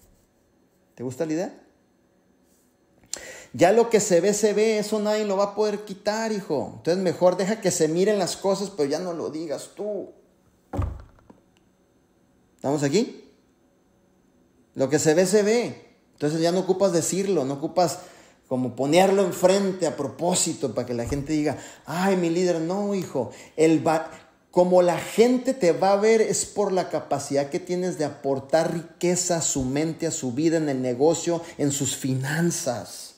¿Te gusta la idea? Ya lo que se ve, se ve, eso nadie lo va a poder quitar, hijo. Entonces mejor deja que se miren las cosas, pero ya no lo digas tú. ¿Estamos aquí? Lo que se ve, se ve. Entonces ya no ocupas decirlo, no ocupas como ponerlo enfrente a propósito para que la gente diga, ay, mi líder, no, hijo, el como la gente te va a ver es por la capacidad que tienes de aportar riqueza a su mente, a su vida, en el negocio, en sus finanzas.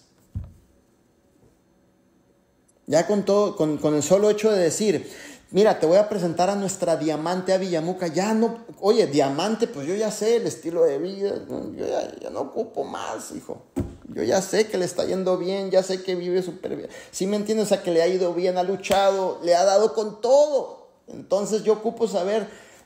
Ya con todo, con, el solo hecho de decir, mira, te voy a presentar a nuestra diamante a Villamuca. Ya no, oye, diamante, pues yo ya sé el estilo de vida, yo ya, no ocupo más, hijo. Yo ya sé que le está yendo bien, ya sé que vive súper bien. Sí me entiendes, a que le ha ido bien, ha luchado, le ha dado con todo. Entonces yo ocupo saber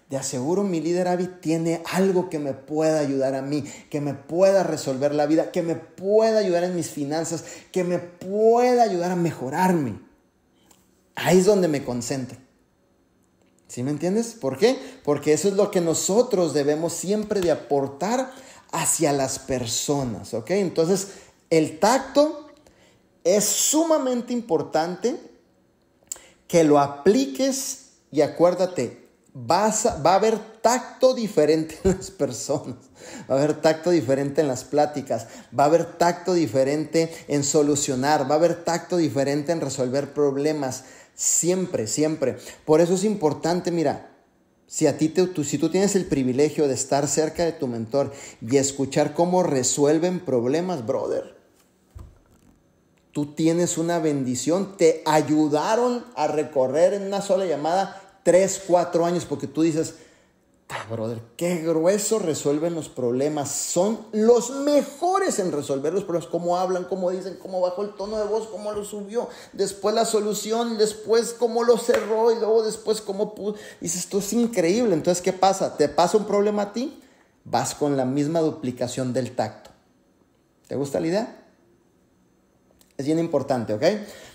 de aseguro mi líder Avi tiene algo que me pueda ayudar a mí, que me pueda resolver la vida, que me pueda ayudar en mis finanzas, que me pueda ayudar a mejorarme. Ahí es donde me concentro. ¿Sí me entiendes? ¿Por qué? Porque eso es lo que nosotros debemos siempre de aportar hacia las personas, ¿ok? Entonces, el tacto es sumamente importante que lo apliques y acuérdate, va a haber tacto diferente en las personas, va a haber tacto diferente en las pláticas, va a haber tacto diferente en solucionar, va a haber tacto diferente en resolver problemas, siempre, siempre. Por eso es importante, mira, si, a ti si tú tienes el privilegio de estar cerca de tu mentor y escuchar cómo resuelven problemas, brother, tú tienes una bendición, te ayudaron a recorrer en una sola llamada Tres, cuatro años, porque tú dices, ah, brother, qué grueso resuelven los problemas. Son los mejores en resolver los problemas. Cómo hablan, cómo dicen, cómo bajó el tono de voz, cómo lo subió. Después la solución, después cómo lo cerró y luego después cómo pudo. Dices, esto es increíble. Entonces, ¿qué pasa? ¿Te pasa un problema a ti? Vas con la misma duplicación del tacto. ¿Te gusta la idea? Es bien importante, ¿ok?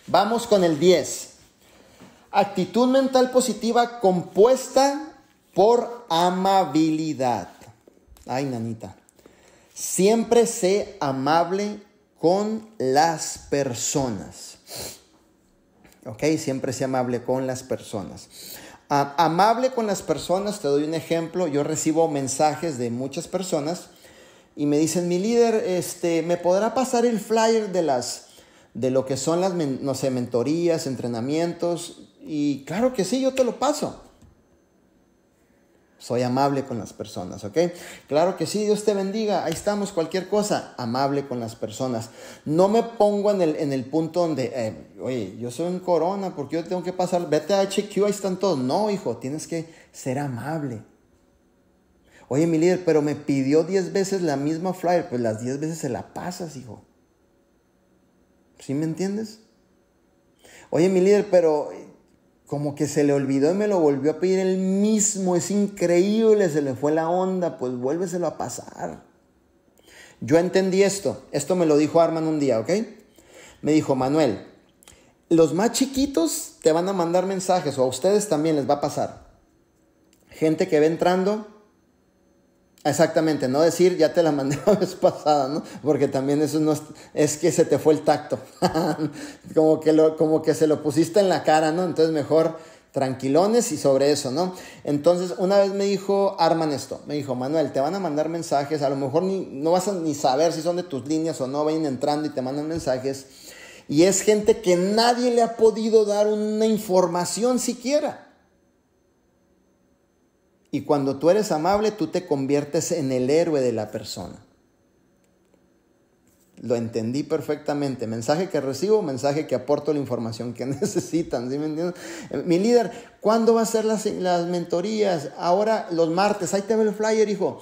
Vamos con el 10. Actitud mental positiva compuesta por amabilidad. Ay, nanita. Siempre sé amable con las personas. ¿Ok? Siempre sé amable con las personas. amable con las personas, te doy un ejemplo. Yo recibo mensajes de muchas personas y me dicen, mi líder, este, ¿me podrá pasar el flyer de las de lo que son las, no sé, mentorías, entrenamientos? Y claro que sí, yo te lo paso. Soy amable con las personas, ¿ok? Claro que sí, Dios te bendiga. Ahí estamos, cualquier cosa, amable con las personas. No me pongo en el, en el punto donde, eh, oye, yo soy un corona, porque yo tengo que pasar? Vete a HQ, ahí están todos. No, hijo, tienes que ser amable. Oye, mi líder, pero me pidió 10 veces la misma flyer. Pues las 10 veces se la pasas, hijo. ¿Sí me entiendes? Oye, mi líder, pero como que se le olvidó y me lo volvió a pedir él mismo. Es increíble, se le fue la onda, pues vuélveselo a pasar. Yo entendí esto, esto me lo dijo Arman un día, ¿ok? Me dijo, Manuel, los más chiquitos te van a mandar mensajes o a ustedes también les va a pasar. Gente que va entrando, Exactamente, no decir ya te la mandé la vez pasada, ¿no? Porque también eso no es, que se te fue el tacto. como, que como que se lo pusiste en la cara, ¿no? Entonces mejor tranquilones y sobre eso, ¿no? Entonces una vez me dijo Arman esto, me dijo Manuel, te van a mandar mensajes, a lo mejor ni, no vas a ni saber si son de tus líneas o no, ven entrando y te mandan mensajes. Y es gente que nadie le ha podido dar una información siquiera. Y cuando tú eres amable, tú te conviertes en el héroe de la persona. Lo entendí perfectamente. Mensaje que recibo, mensaje que aporto la información que necesitan. Eh, mi líder, ¿cuándo va a ser las, mentorías? Ahora, los martes. Ahí te ve el flyer, hijo.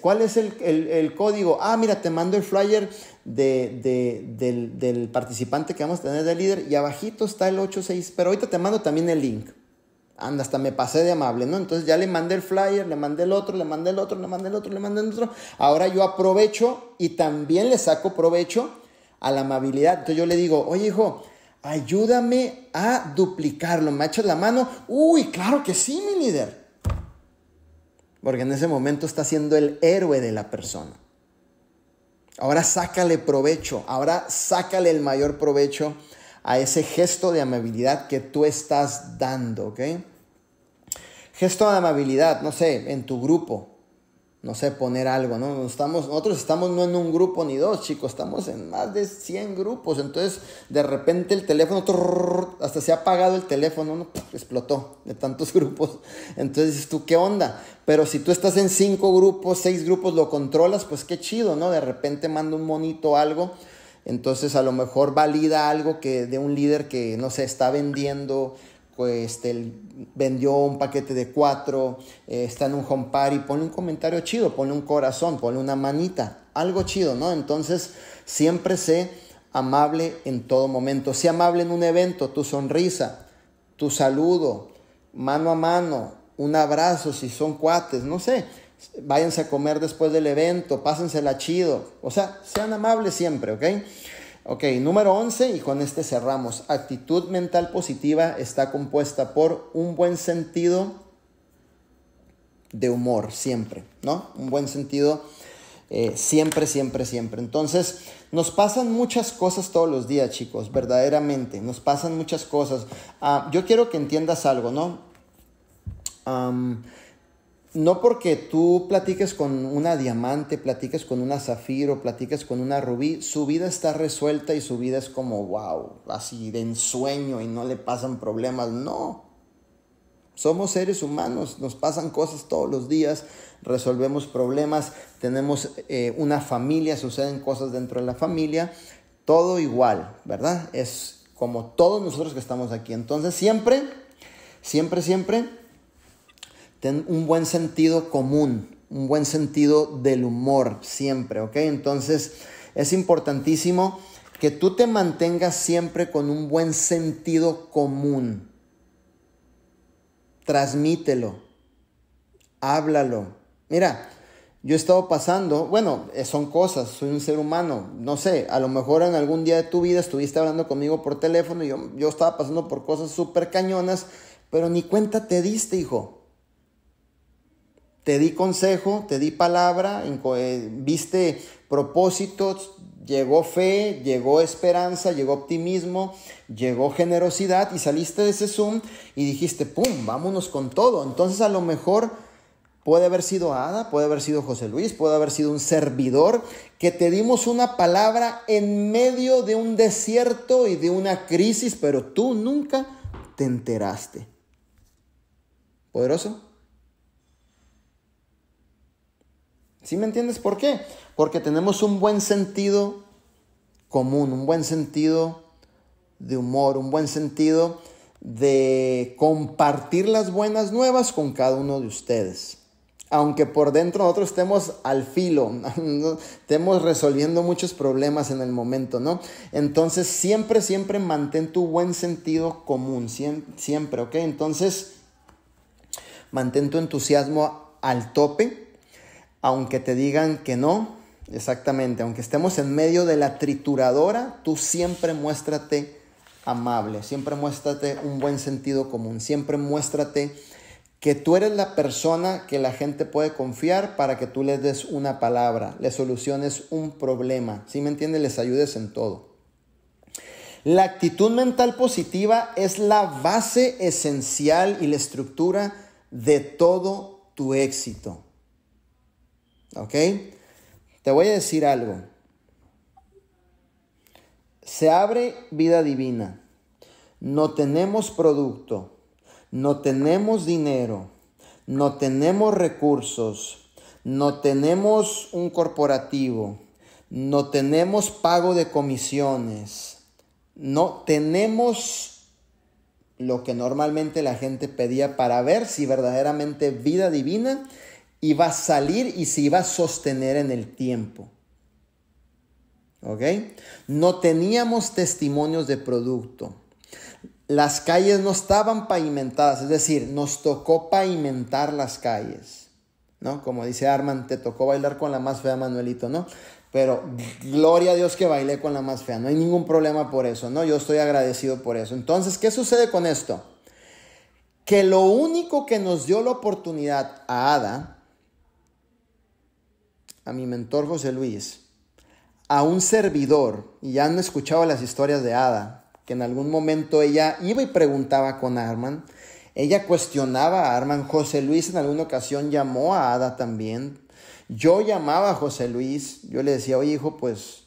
¿Cuál es el, código? Ah, mira, te mando el flyer de, del, del participante que vamos a tener de líder y abajito está el 86, pero ahorita te mando también el link anda, hasta me pasé de amable, ¿no? Entonces ya le mandé el flyer, le mandé el otro, le mandé el otro, le mandé el otro, le mandé el otro. Ahora yo aprovecho y también le saco provecho a la amabilidad. Entonces yo le digo, oye hijo, ayúdame a duplicarlo. ¿Me echas la mano? Uy, claro que sí, mi líder. Porque en ese momento está siendo el héroe de la persona. Ahora sácale provecho, ahora sácale el mayor provecho a ese gesto de amabilidad que tú estás dando, ¿ok? Gesto de amabilidad, no sé, en tu grupo, no sé, poner algo, ¿no? Estamos, nosotros estamos no en un grupo ni dos, chicos, estamos en más de 100 grupos, entonces de repente el teléfono, hasta se ha apagado el teléfono, explotó de tantos grupos, entonces tú, ¿qué onda? Pero si tú estás en cinco grupos, seis grupos, lo controlas, pues qué chido, ¿no? De repente manda un monito algo, entonces a lo mejor valida algo que de un líder que, no se está vendiendo, pues vendió un paquete de cuatro, eh, está en un home party, pone un comentario chido, pone un corazón, pone una manita, algo chido, ¿no? Entonces siempre sé amable en todo momento, sé amable en un evento, tu sonrisa, tu saludo, mano a mano, un abrazo si son cuates, no sé, váyanse a comer después del evento, pásensela chido. O sea, sean amables siempre, ¿ok? Ok, número 11 y con este cerramos. Actitud mental positiva está compuesta por un buen sentido de humor, siempre, ¿no? Un buen sentido eh, siempre, siempre, siempre. Entonces, nos pasan muchas cosas todos los días, chicos, verdaderamente. Nos pasan muchas cosas. Ah, yo quiero que entiendas algo, ¿no? Um, no porque tú platiques con una diamante, platiques con una zafiro, platiques con una rubí, su vida está resuelta y su vida es como, wow, así de ensueño y no le pasan problemas. No. Somos seres humanos, nos pasan cosas todos los días, resolvemos problemas, tenemos eh, una familia, suceden cosas dentro de la familia, todo igual, ¿verdad? Es como todos nosotros que estamos aquí. Entonces siempre, siempre, siempre ten un buen sentido común, un buen sentido del humor siempre, ¿ok? Entonces es importantísimo que tú te mantengas siempre con un buen sentido común. Transmítelo, háblalo. Mira, yo he estado pasando, bueno, eh, son cosas, soy un ser humano, no sé, a lo mejor en algún día de tu vida estuviste hablando conmigo por teléfono y yo, yo estaba pasando por cosas súper cañonas, pero ni cuenta te diste, hijo te di consejo, te di palabra, eh, viste propósitos, llegó fe, llegó esperanza, llegó optimismo, llegó generosidad y saliste de ese Zoom y dijiste, ¡pum!, vámonos con todo. Entonces a lo mejor puede haber sido Ada, puede haber sido José Luis, puede haber sido un servidor que te dimos una palabra en medio de un desierto y de una crisis, pero tú nunca te enteraste. ¿Poderoso? ¿Sí me entiendes por qué? Porque tenemos un buen sentido común, un buen sentido de humor, un buen sentido de compartir las buenas nuevas con cada uno de ustedes. Aunque por dentro nosotros estemos al filo, estemos resolviendo muchos problemas en el momento, ¿no? Entonces siempre, siempre mantén tu buen sentido común, siempre, ¿ok? Entonces mantén tu entusiasmo al tope, aunque te digan que no, exactamente, aunque estemos en medio de la trituradora, tú siempre muéstrate amable, siempre muéstrate un buen sentido común, siempre muéstrate que tú eres la persona que la gente puede confiar para que tú les des una palabra, les soluciones un problema, Si me entiendes? Les ayudes en todo. La actitud mental positiva es la base esencial y la estructura de todo tu éxito. ¿Ok? Te voy a decir algo. Se abre vida divina. No tenemos producto, no tenemos dinero, no tenemos recursos, no tenemos un corporativo, no tenemos pago de comisiones, no tenemos lo que normalmente la gente pedía para ver si verdaderamente vida divina iba a salir y se iba a sostener en el tiempo. ¿Ok? No teníamos testimonios de producto. Las calles no estaban pavimentadas, es decir, nos tocó pavimentar las calles. ¿No? Como dice Arman, te tocó bailar con la más fea, Manuelito, ¿no? Pero gloria a Dios que bailé con la más fea. No hay ningún problema por eso, ¿no? Yo estoy agradecido por eso. Entonces, ¿qué sucede con esto? Que lo único que nos dio la oportunidad a Ada a mi mentor José Luis, a un servidor, y ya no escuchado las historias de Ada, que en algún momento ella iba y preguntaba con Arman, ella cuestionaba a Arman, José Luis en alguna ocasión llamó a Ada también, yo llamaba a José Luis, yo le decía, oye hijo, pues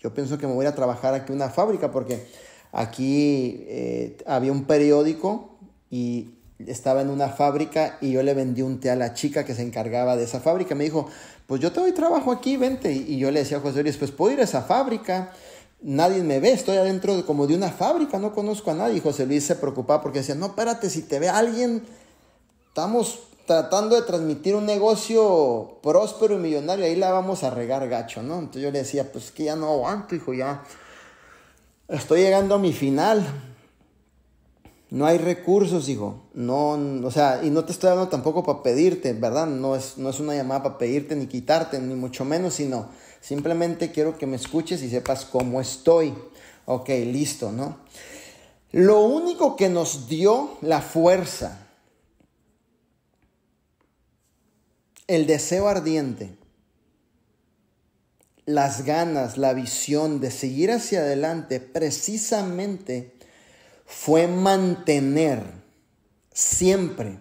yo pienso que me voy a trabajar aquí en una fábrica porque aquí eh, había un periódico y estaba en una fábrica y yo le vendí un té a la chica que se encargaba de esa fábrica. Me dijo, pues yo te doy trabajo aquí, vente. Y yo le decía a José Luis, pues puedo ir a esa fábrica, nadie me ve, estoy adentro como de una fábrica, no conozco a nadie. Y José Luis se preocupaba porque decía, no, espérate, si te ve alguien, estamos tratando de transmitir un negocio próspero y millonario, ahí la vamos a regar gacho, ¿no? Entonces yo le decía, pues que ya no aguanto, hijo, ya estoy llegando a mi final no hay recursos, hijo. No, o sea, y no te estoy dando tampoco para pedirte, ¿verdad? No es, no es una llamada para pedirte ni quitarte, ni mucho menos, sino simplemente quiero que me escuches y sepas cómo estoy. Ok, listo, ¿no? Lo único que nos dio la fuerza, el deseo ardiente, las ganas, la visión de seguir hacia adelante, precisamente fue mantener siempre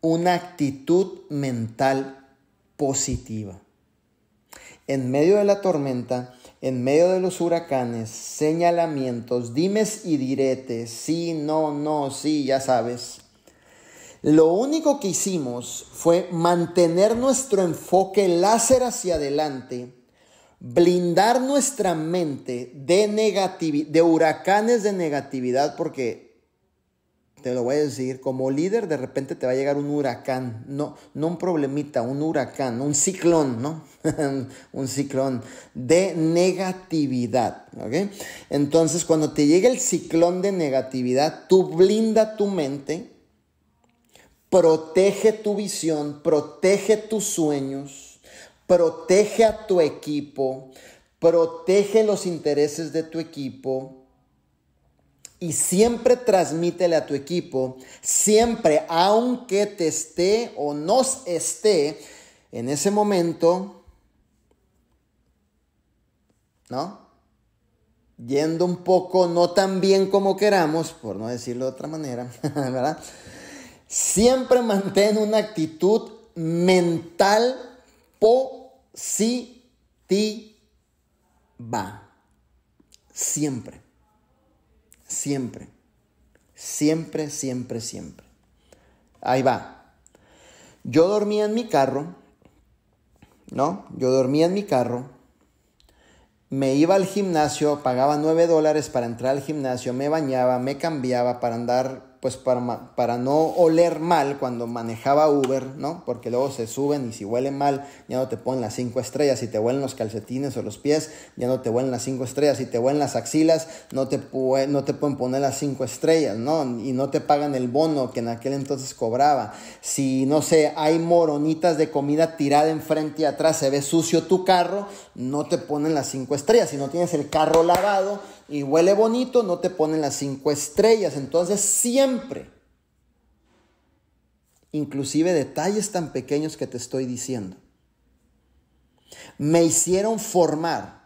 una actitud mental positiva. En medio de la tormenta, en medio de los huracanes, señalamientos, dimes y diretes, sí, no, no, sí, ya sabes. Lo único que hicimos fue mantener nuestro enfoque láser hacia adelante blindar nuestra mente de, de huracanes de negatividad, porque te lo voy a decir, como líder de repente te va a llegar un huracán, no, no un problemita, un huracán, un ciclón, ¿no? un ciclón de negatividad, ¿ok? Entonces, cuando te llegue el ciclón de negatividad, tú blinda tu mente, protege tu visión, protege tus sueños, protege a tu equipo, protege los intereses de tu equipo y siempre transmítele a tu equipo, siempre, aunque te esté o nos esté en ese momento, ¿no? Yendo un poco no tan bien como queramos, por no decirlo de otra manera, ¿verdad? Siempre mantén una actitud mental Po-si-ti-va. Siempre. Siempre. Siempre, siempre, siempre. Ahí va. Yo dormía en mi carro, ¿no? Yo dormía en mi carro. Me iba al gimnasio, pagaba 9 dólares para entrar al gimnasio, me bañaba, me cambiaba para andar pues para, no oler mal cuando manejaba Uber, ¿no? Porque luego se suben y si huele mal ya no te ponen las cinco estrellas, si te huelen los calcetines o los pies ya no te huelen las cinco estrellas, si te huelen las axilas no te, no te pueden poner las cinco estrellas, ¿no? Y no te pagan el bono que en aquel entonces cobraba. Si, no sé, hay moronitas de comida tirada enfrente y atrás, se ve sucio tu carro, no te ponen las cinco estrellas. Si no tienes el carro lavado, y huele bonito, no te ponen las cinco estrellas. Entonces siempre, inclusive detalles tan pequeños que te estoy diciendo, me hicieron formar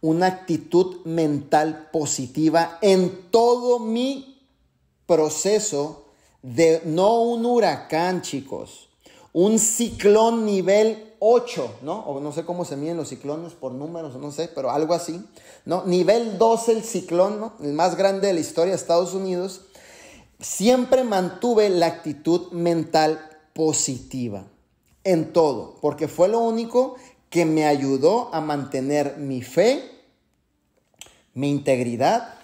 una actitud mental positiva en todo mi proceso de no un huracán, chicos, un ciclón nivel 8, ¿no? O no sé cómo se miden los ciclones por números, no sé, pero algo así, ¿no? Nivel 2 el ciclón, ¿no? El más grande de la historia de Estados Unidos. Siempre mantuve la actitud mental positiva en todo, porque fue lo único que me ayudó a mantener mi fe, mi integridad,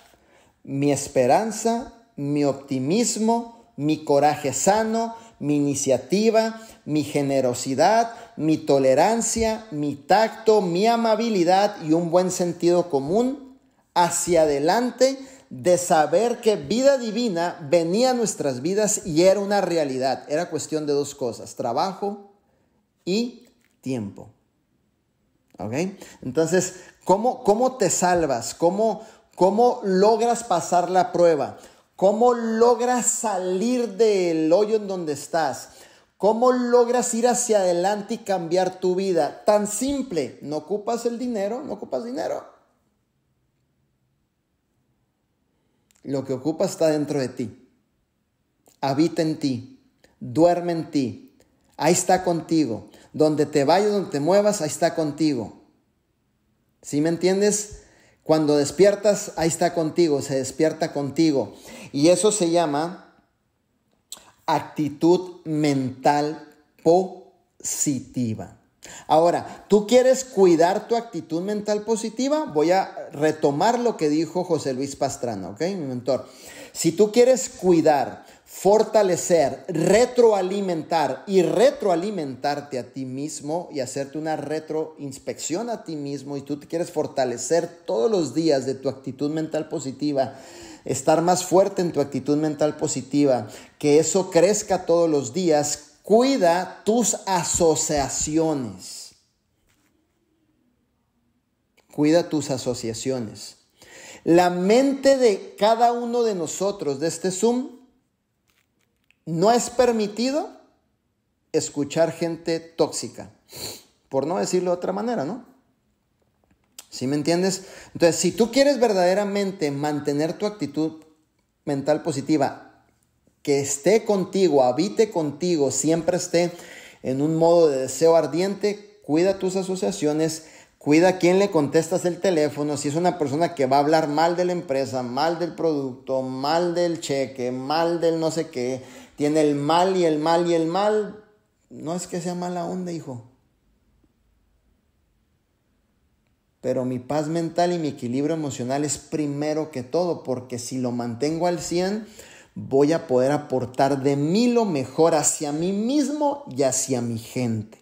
mi esperanza, mi optimismo, mi coraje sano, mi iniciativa, mi generosidad, mi tolerancia, mi tacto, mi amabilidad y un buen sentido común hacia adelante de saber que vida divina venía a nuestras vidas y era una realidad. Era cuestión de dos cosas, trabajo y tiempo. ¿Ok? Entonces, ¿cómo, cómo te salvas? ¿Cómo, ¿Cómo logras pasar la prueba? ¿Cómo logras salir del hoyo en donde estás? ¿Cómo logras ir hacia adelante y cambiar tu vida? Tan simple, no ocupas el dinero, no ocupas dinero. Lo que ocupa está dentro de ti. Habita en ti, duerme en ti. Ahí está contigo. Donde te vayas, donde te muevas, ahí está contigo. ¿Sí me entiendes? Cuando despiertas, ahí está contigo, se despierta contigo. Y eso se llama actitud mental positiva. Ahora, ¿tú quieres cuidar tu actitud mental positiva? Voy a retomar lo que dijo José Luis Pastrana, ¿ok? Mi mentor. Si tú quieres cuidar, fortalecer, retroalimentar y retroalimentarte a ti mismo y hacerte una retroinspección a ti mismo y tú te quieres fortalecer todos los días de tu actitud mental positiva estar más fuerte en tu actitud mental positiva, que eso crezca todos los días, cuida tus asociaciones. Cuida tus asociaciones. La mente de cada uno de nosotros de este Zoom no es permitido escuchar gente tóxica, por no decirlo de otra manera, ¿no? ¿Sí me entiendes? Entonces, si tú quieres verdaderamente mantener tu actitud mental positiva, que esté contigo, habite contigo, siempre esté en un modo de deseo ardiente, cuida tus asociaciones, cuida a quién le contestas el teléfono, si es una persona que va a hablar mal de la empresa, mal del producto, mal del cheque, mal del no sé qué, tiene el mal y el mal y el mal, no es que sea mala onda, hijo. pero mi paz mental y mi equilibrio emocional es primero que todo, porque si lo mantengo al 100, voy a poder aportar de mí lo mejor hacia mí mismo y hacia mi gente.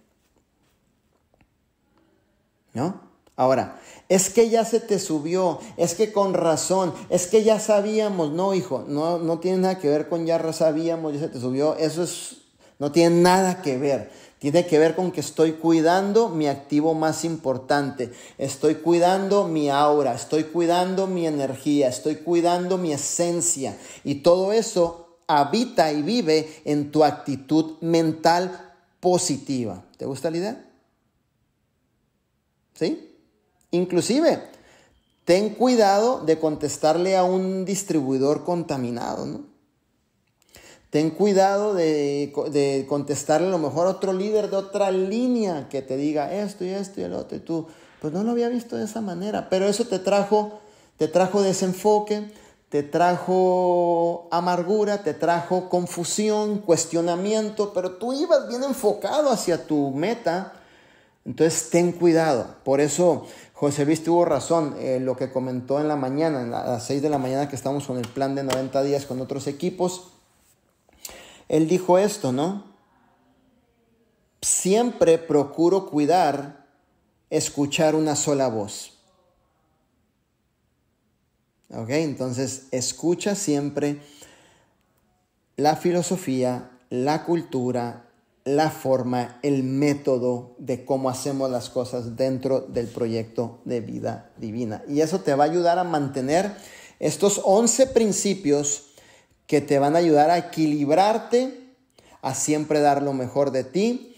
¿No? Ahora, es que ya se te subió, es que con razón, es que ya sabíamos, no hijo, no, tiene nada que ver con ya sabíamos, ya se te subió, eso es, no tiene nada que ver. Tiene que ver con que estoy cuidando mi activo más importante, estoy cuidando mi aura, estoy cuidando mi energía, estoy cuidando mi esencia y todo eso habita y vive en tu actitud mental positiva. ¿Te gusta la idea? ¿Sí? Inclusive, ten cuidado de contestarle a un distribuidor contaminado, ¿no? Ten cuidado de, de contestarle a lo mejor a otro líder de otra línea que te diga esto y esto y el otro. Y tú, pues no lo había visto de esa manera. Pero eso te trajo, te trajo desenfoque, te trajo amargura, te trajo confusión, cuestionamiento. Pero tú ibas bien enfocado hacia tu meta. Entonces ten cuidado. Por eso José Luis tuvo razón, eh, lo que comentó en la mañana, a las 6 de la mañana que estamos con el plan de 90 días con otros equipos él dijo esto, ¿no? Siempre procuro cuidar escuchar una sola voz. ¿Ok? Entonces, escucha siempre la filosofía, la cultura, la forma, el método de cómo hacemos las cosas dentro del proyecto de vida divina. Y eso te va a ayudar a mantener estos 11 principios que te van a ayudar a equilibrarte, a siempre dar lo mejor de ti,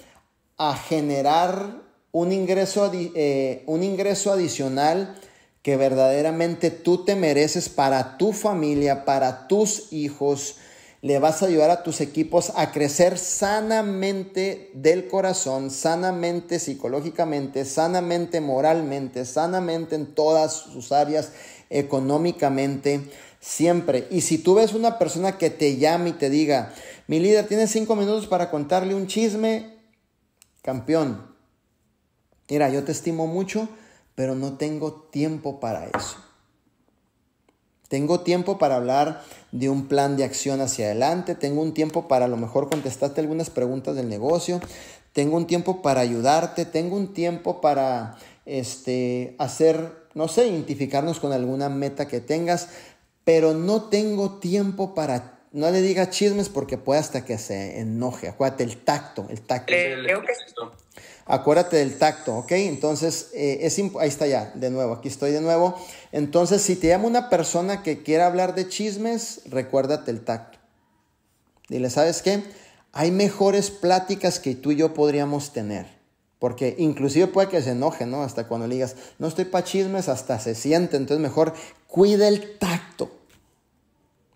a generar un ingreso, eh, un ingreso adicional que verdaderamente tú te mereces para tu familia, para tus hijos. Le vas a ayudar a tus equipos a crecer sanamente del corazón, sanamente psicológicamente, sanamente moralmente, sanamente en todas sus áreas, económicamente siempre. Y si tú ves una persona que te llame y te diga, mi líder, tienes cinco minutos para contarle un chisme, campeón. Mira, yo te estimo mucho, pero no tengo tiempo para eso. Tengo tiempo para hablar de un plan de acción hacia adelante, tengo un tiempo para a lo mejor contestarte algunas preguntas del negocio, tengo un tiempo para ayudarte, tengo un tiempo para este, hacer, no sé, identificarnos con alguna meta que tengas, pero no tengo tiempo para no le diga chismes porque puede hasta que se enoje. Acuérdate el tacto, el tacto. Eh, Acuérdate del tacto, ¿ok? Entonces, eh, es ahí está ya, de nuevo, aquí estoy de nuevo. Entonces, si te llama una persona que quiera hablar de chismes, recuérdate el tacto. Dile, ¿sabes qué? Hay mejores pláticas que tú y yo podríamos tener. Porque inclusive puede que se enoje, ¿no? Hasta cuando le digas, no estoy para chismes, hasta se siente. Entonces, mejor cuida el tacto.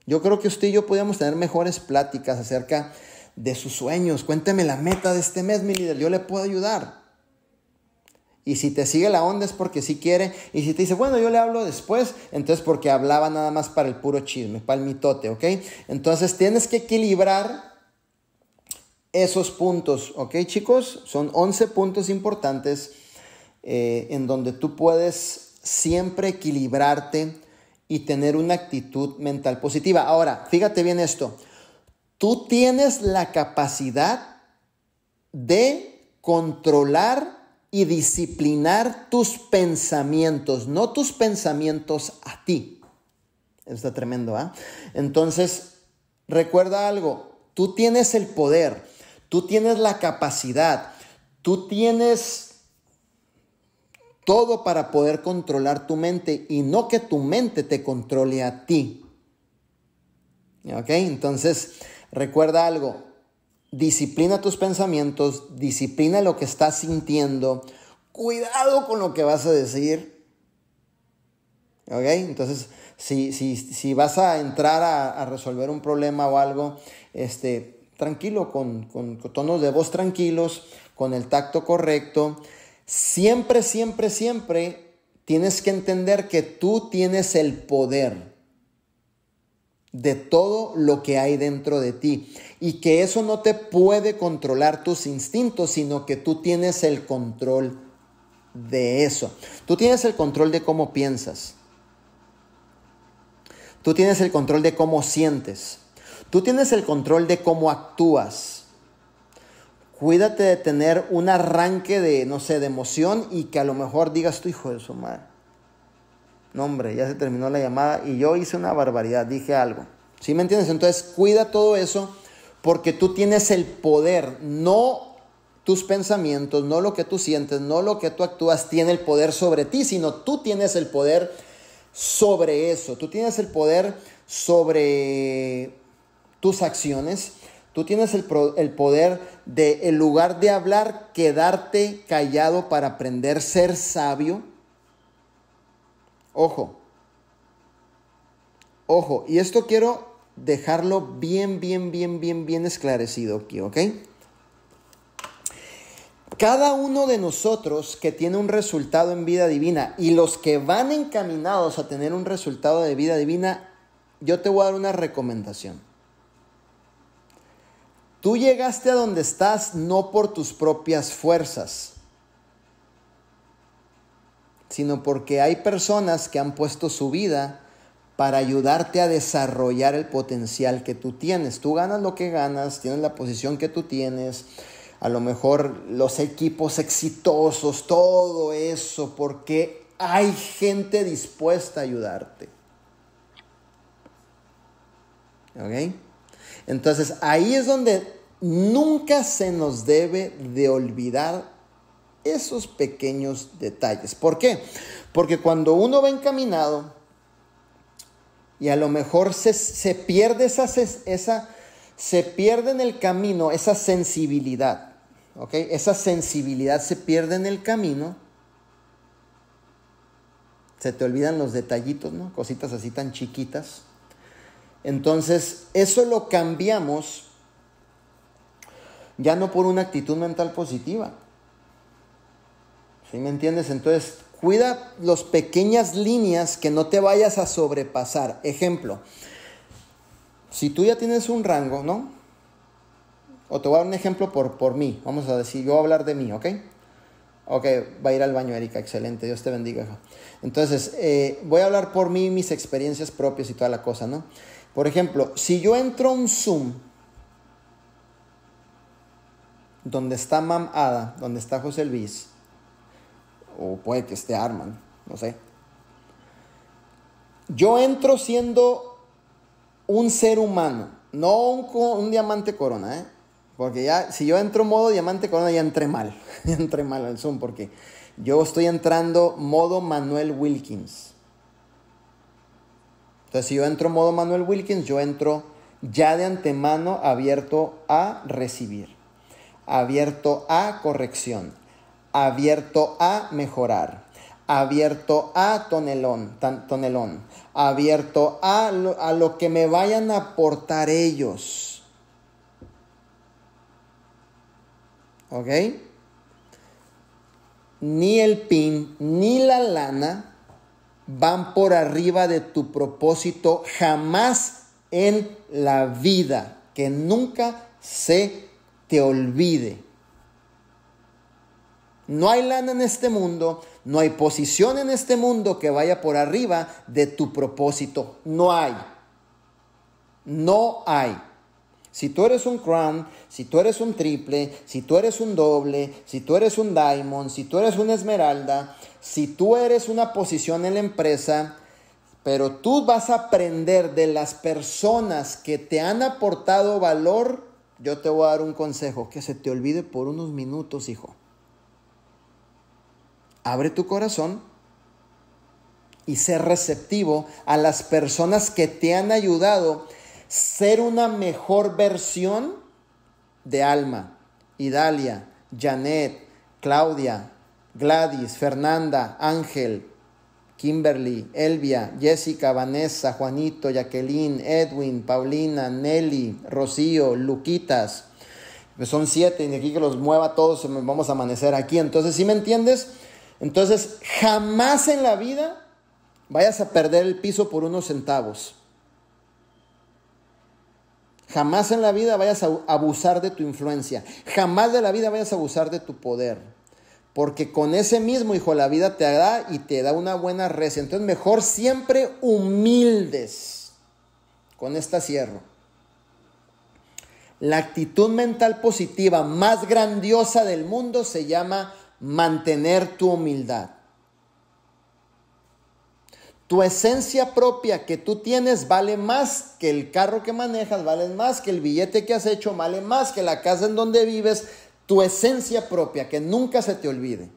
Yo creo que usted y yo podíamos tener mejores pláticas acerca de sus sueños. Cuénteme la meta de este mes, mi líder. Yo le puedo ayudar. Y si te sigue la onda es porque sí quiere. Y si te dice, bueno, yo le hablo después, entonces porque hablaba nada más para el puro chisme, para el mitote, ¿ok? Entonces tienes que equilibrar esos puntos, ¿ok, chicos? Son 11 puntos importantes eh, en donde tú puedes siempre equilibrarte y tener una actitud mental positiva. Ahora, fíjate bien esto. Tú tienes la capacidad de controlar y disciplinar tus pensamientos, no tus pensamientos a ti. Está tremendo, ¿ah? Entonces, recuerda algo, tú tienes el poder, tú tienes la capacidad, tú tienes todo para poder controlar tu mente y no que tu mente te controle a ti. ¿Ok? Entonces, recuerda algo. Disciplina tus pensamientos, disciplina lo que estás sintiendo, cuidado con lo que vas a decir. ¿Ok? Entonces, si, si vas a entrar a, resolver un problema o algo, este, tranquilo, con tonos de voz tranquilos, con el tacto correcto. Siempre, siempre, siempre tienes que entender que tú tienes el poder de todo lo que hay dentro de ti y que eso no te puede controlar tus instintos, sino que tú tienes el control de eso. Tú tienes el control de cómo piensas. Tú tienes el control de cómo sientes. Tú tienes el control de cómo actúas. Cuídate de tener un arranque de, no sé, de emoción y que a lo mejor digas tu hijo de su madre. No, hombre, ya se terminó la llamada y yo hice una barbaridad, dije algo. ¿Sí me entiendes? Entonces cuida todo eso porque tú tienes el poder, no tus pensamientos, no lo que tú sientes, no lo que tú actúas tiene el poder sobre ti, sino tú tienes el poder sobre eso. Tú tienes el poder sobre tus acciones Tú tienes el, poder de, en lugar de hablar, quedarte callado para aprender a ser sabio. Ojo, ojo, y esto quiero dejarlo bien, bien, bien, bien, bien esclarecido aquí, ¿ok? Cada uno de nosotros que tiene un resultado en vida divina y los que van encaminados a tener un resultado de vida divina, yo te voy a dar una recomendación. Tú llegaste a donde estás no por tus propias fuerzas, sino porque hay personas que han puesto su vida para ayudarte a desarrollar el potencial que tú tienes. Tú ganas lo que ganas, tienes la posición que tú tienes, a lo mejor los equipos exitosos, todo eso, porque hay gente dispuesta a ayudarte. ¿Ok? Entonces ahí es donde nunca se nos debe de olvidar esos pequeños detalles. ¿Por qué? Porque cuando uno va encaminado y a lo mejor se, pierde esa, esa, se pierde en el camino esa sensibilidad, ¿ok? Esa sensibilidad se pierde en el camino. Se te olvidan los detallitos, ¿no? Cositas así tan chiquitas entonces, eso lo cambiamos ya no por una actitud mental positiva. ¿Sí me entiendes? Entonces, cuida las pequeñas líneas que no te vayas a sobrepasar. Ejemplo, si tú ya tienes un rango, ¿no? O te voy a dar un ejemplo por, por mí. Vamos a decir, yo voy a hablar de mí, ¿ok? Ok, va a ir al baño Erika, excelente, Dios te bendiga. Entonces, eh, voy a hablar por mí, mis experiencias propias y toda la cosa, ¿no? Por ejemplo, si yo entro a un Zoom donde está Mam Ada, donde está José Luis, o puede que esté Arman, no sé. Yo entro siendo un ser humano, no un, diamante corona, ¿eh? Porque ya, si yo entro modo diamante corona, ya entré mal. ya entré mal al Zoom, porque yo estoy entrando modo Manuel Wilkins. Entonces, si yo entro modo Manuel Wilkins, yo entro ya de antemano abierto a recibir, abierto a corrección, abierto a mejorar, abierto a tonelón, tonelón abierto a a lo que me vayan a aportar ellos. ¿Ok? Ni el pin, ni la lana van por arriba de tu propósito jamás en la vida, que nunca se te olvide. No hay lana en este mundo, no hay posición en este mundo que vaya por arriba de tu propósito. No hay. No hay. Si tú eres un crown, si tú eres un triple, si tú eres un doble, si tú eres un diamond, si tú eres una esmeralda, si tú eres una posición en la empresa, pero tú vas a aprender de las personas que te han aportado valor, yo te voy a dar un consejo, que se te olvide por unos minutos, hijo. Abre tu corazón y sé receptivo a las personas que te han ayudado ser una mejor versión de Alma, Idalia, Janet, Claudia, Gladys, Fernanda, Ángel, Kimberly, Elvia, Jessica, Vanessa, Juanito, Jacqueline, Edwin, Paulina, Nelly, Rocío, Luquitas. Pues son siete y aquí que los mueva todos vamos a amanecer aquí. Entonces, ¿sí me entiendes? Entonces, jamás en la vida vayas a perder el piso por unos centavos. Jamás en la vida vayas a abusar de tu influencia. Jamás de la vida vayas a abusar de tu poder. Porque con ese mismo, hijo, la vida te da y te da una buena res. Entonces, mejor siempre humildes. Con esta cierro. La actitud mental positiva más grandiosa del mundo se llama mantener tu humildad. Tu esencia propia que tú tienes vale más que el carro que manejas, vale más que el billete que has hecho, vale más que la casa en donde vives. Tu esencia propia, que nunca se te olvide.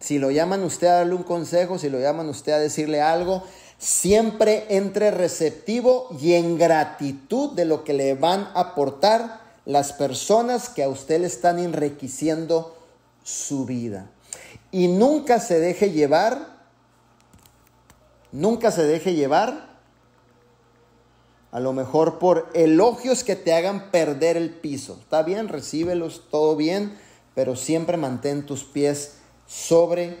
Si lo llaman usted a darle un consejo, si lo llaman usted a decirle algo, siempre entre receptivo y en gratitud de lo que le van a aportar las personas que a usted le están enriqueciendo su vida. Y nunca se deje llevar Nunca se deje llevar, a lo mejor por elogios que te hagan perder el piso. Está bien, recíbelos, todo bien, pero siempre mantén tus pies sobre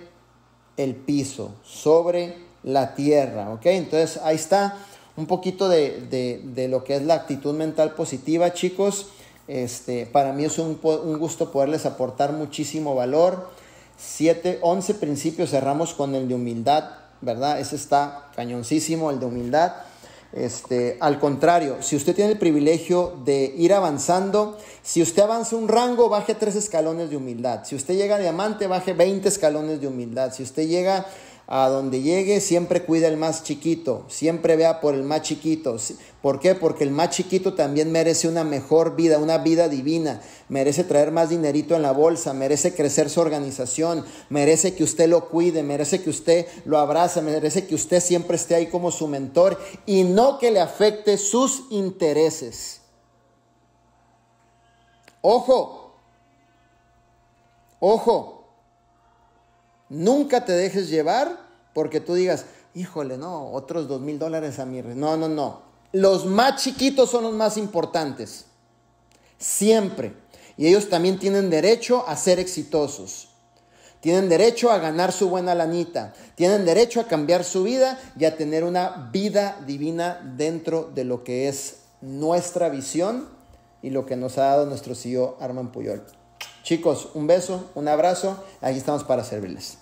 el piso, sobre la tierra, ¿ok? Entonces ahí está un poquito de, lo que es la actitud mental positiva, chicos. Este, para mí es un, un gusto poderles aportar muchísimo valor. 7, 11 principios cerramos con el de humildad ¿verdad? Ese está cañoncísimo, el de humildad. Este, al contrario, si usted tiene el privilegio de ir avanzando, si usted avanza un rango, baje tres escalones de humildad. Si usted llega a diamante, baje 20 escalones de humildad. Si usted llega a donde llegue, siempre cuida el más chiquito, siempre vea por el más chiquito. ¿Por qué? Porque el más chiquito también merece una mejor vida, una vida divina, merece traer más dinerito en la bolsa, merece crecer su organización, merece que usted lo cuide, merece que usted lo abrace, merece que usted siempre esté ahí como su mentor y no que le afecte sus intereses. Ojo, ojo. Nunca te dejes llevar porque tú digas, híjole, no, otros dos mil dólares a mi... No, no, no. Los más chiquitos son los más importantes. Siempre. Y ellos también tienen derecho a ser exitosos. Tienen derecho a ganar su buena lanita. Tienen derecho a cambiar su vida y a tener una vida divina dentro de lo que es nuestra visión y lo que nos ha dado nuestro CEO Arman Puyol. Chicos, un beso, un abrazo. Aquí estamos para servirles.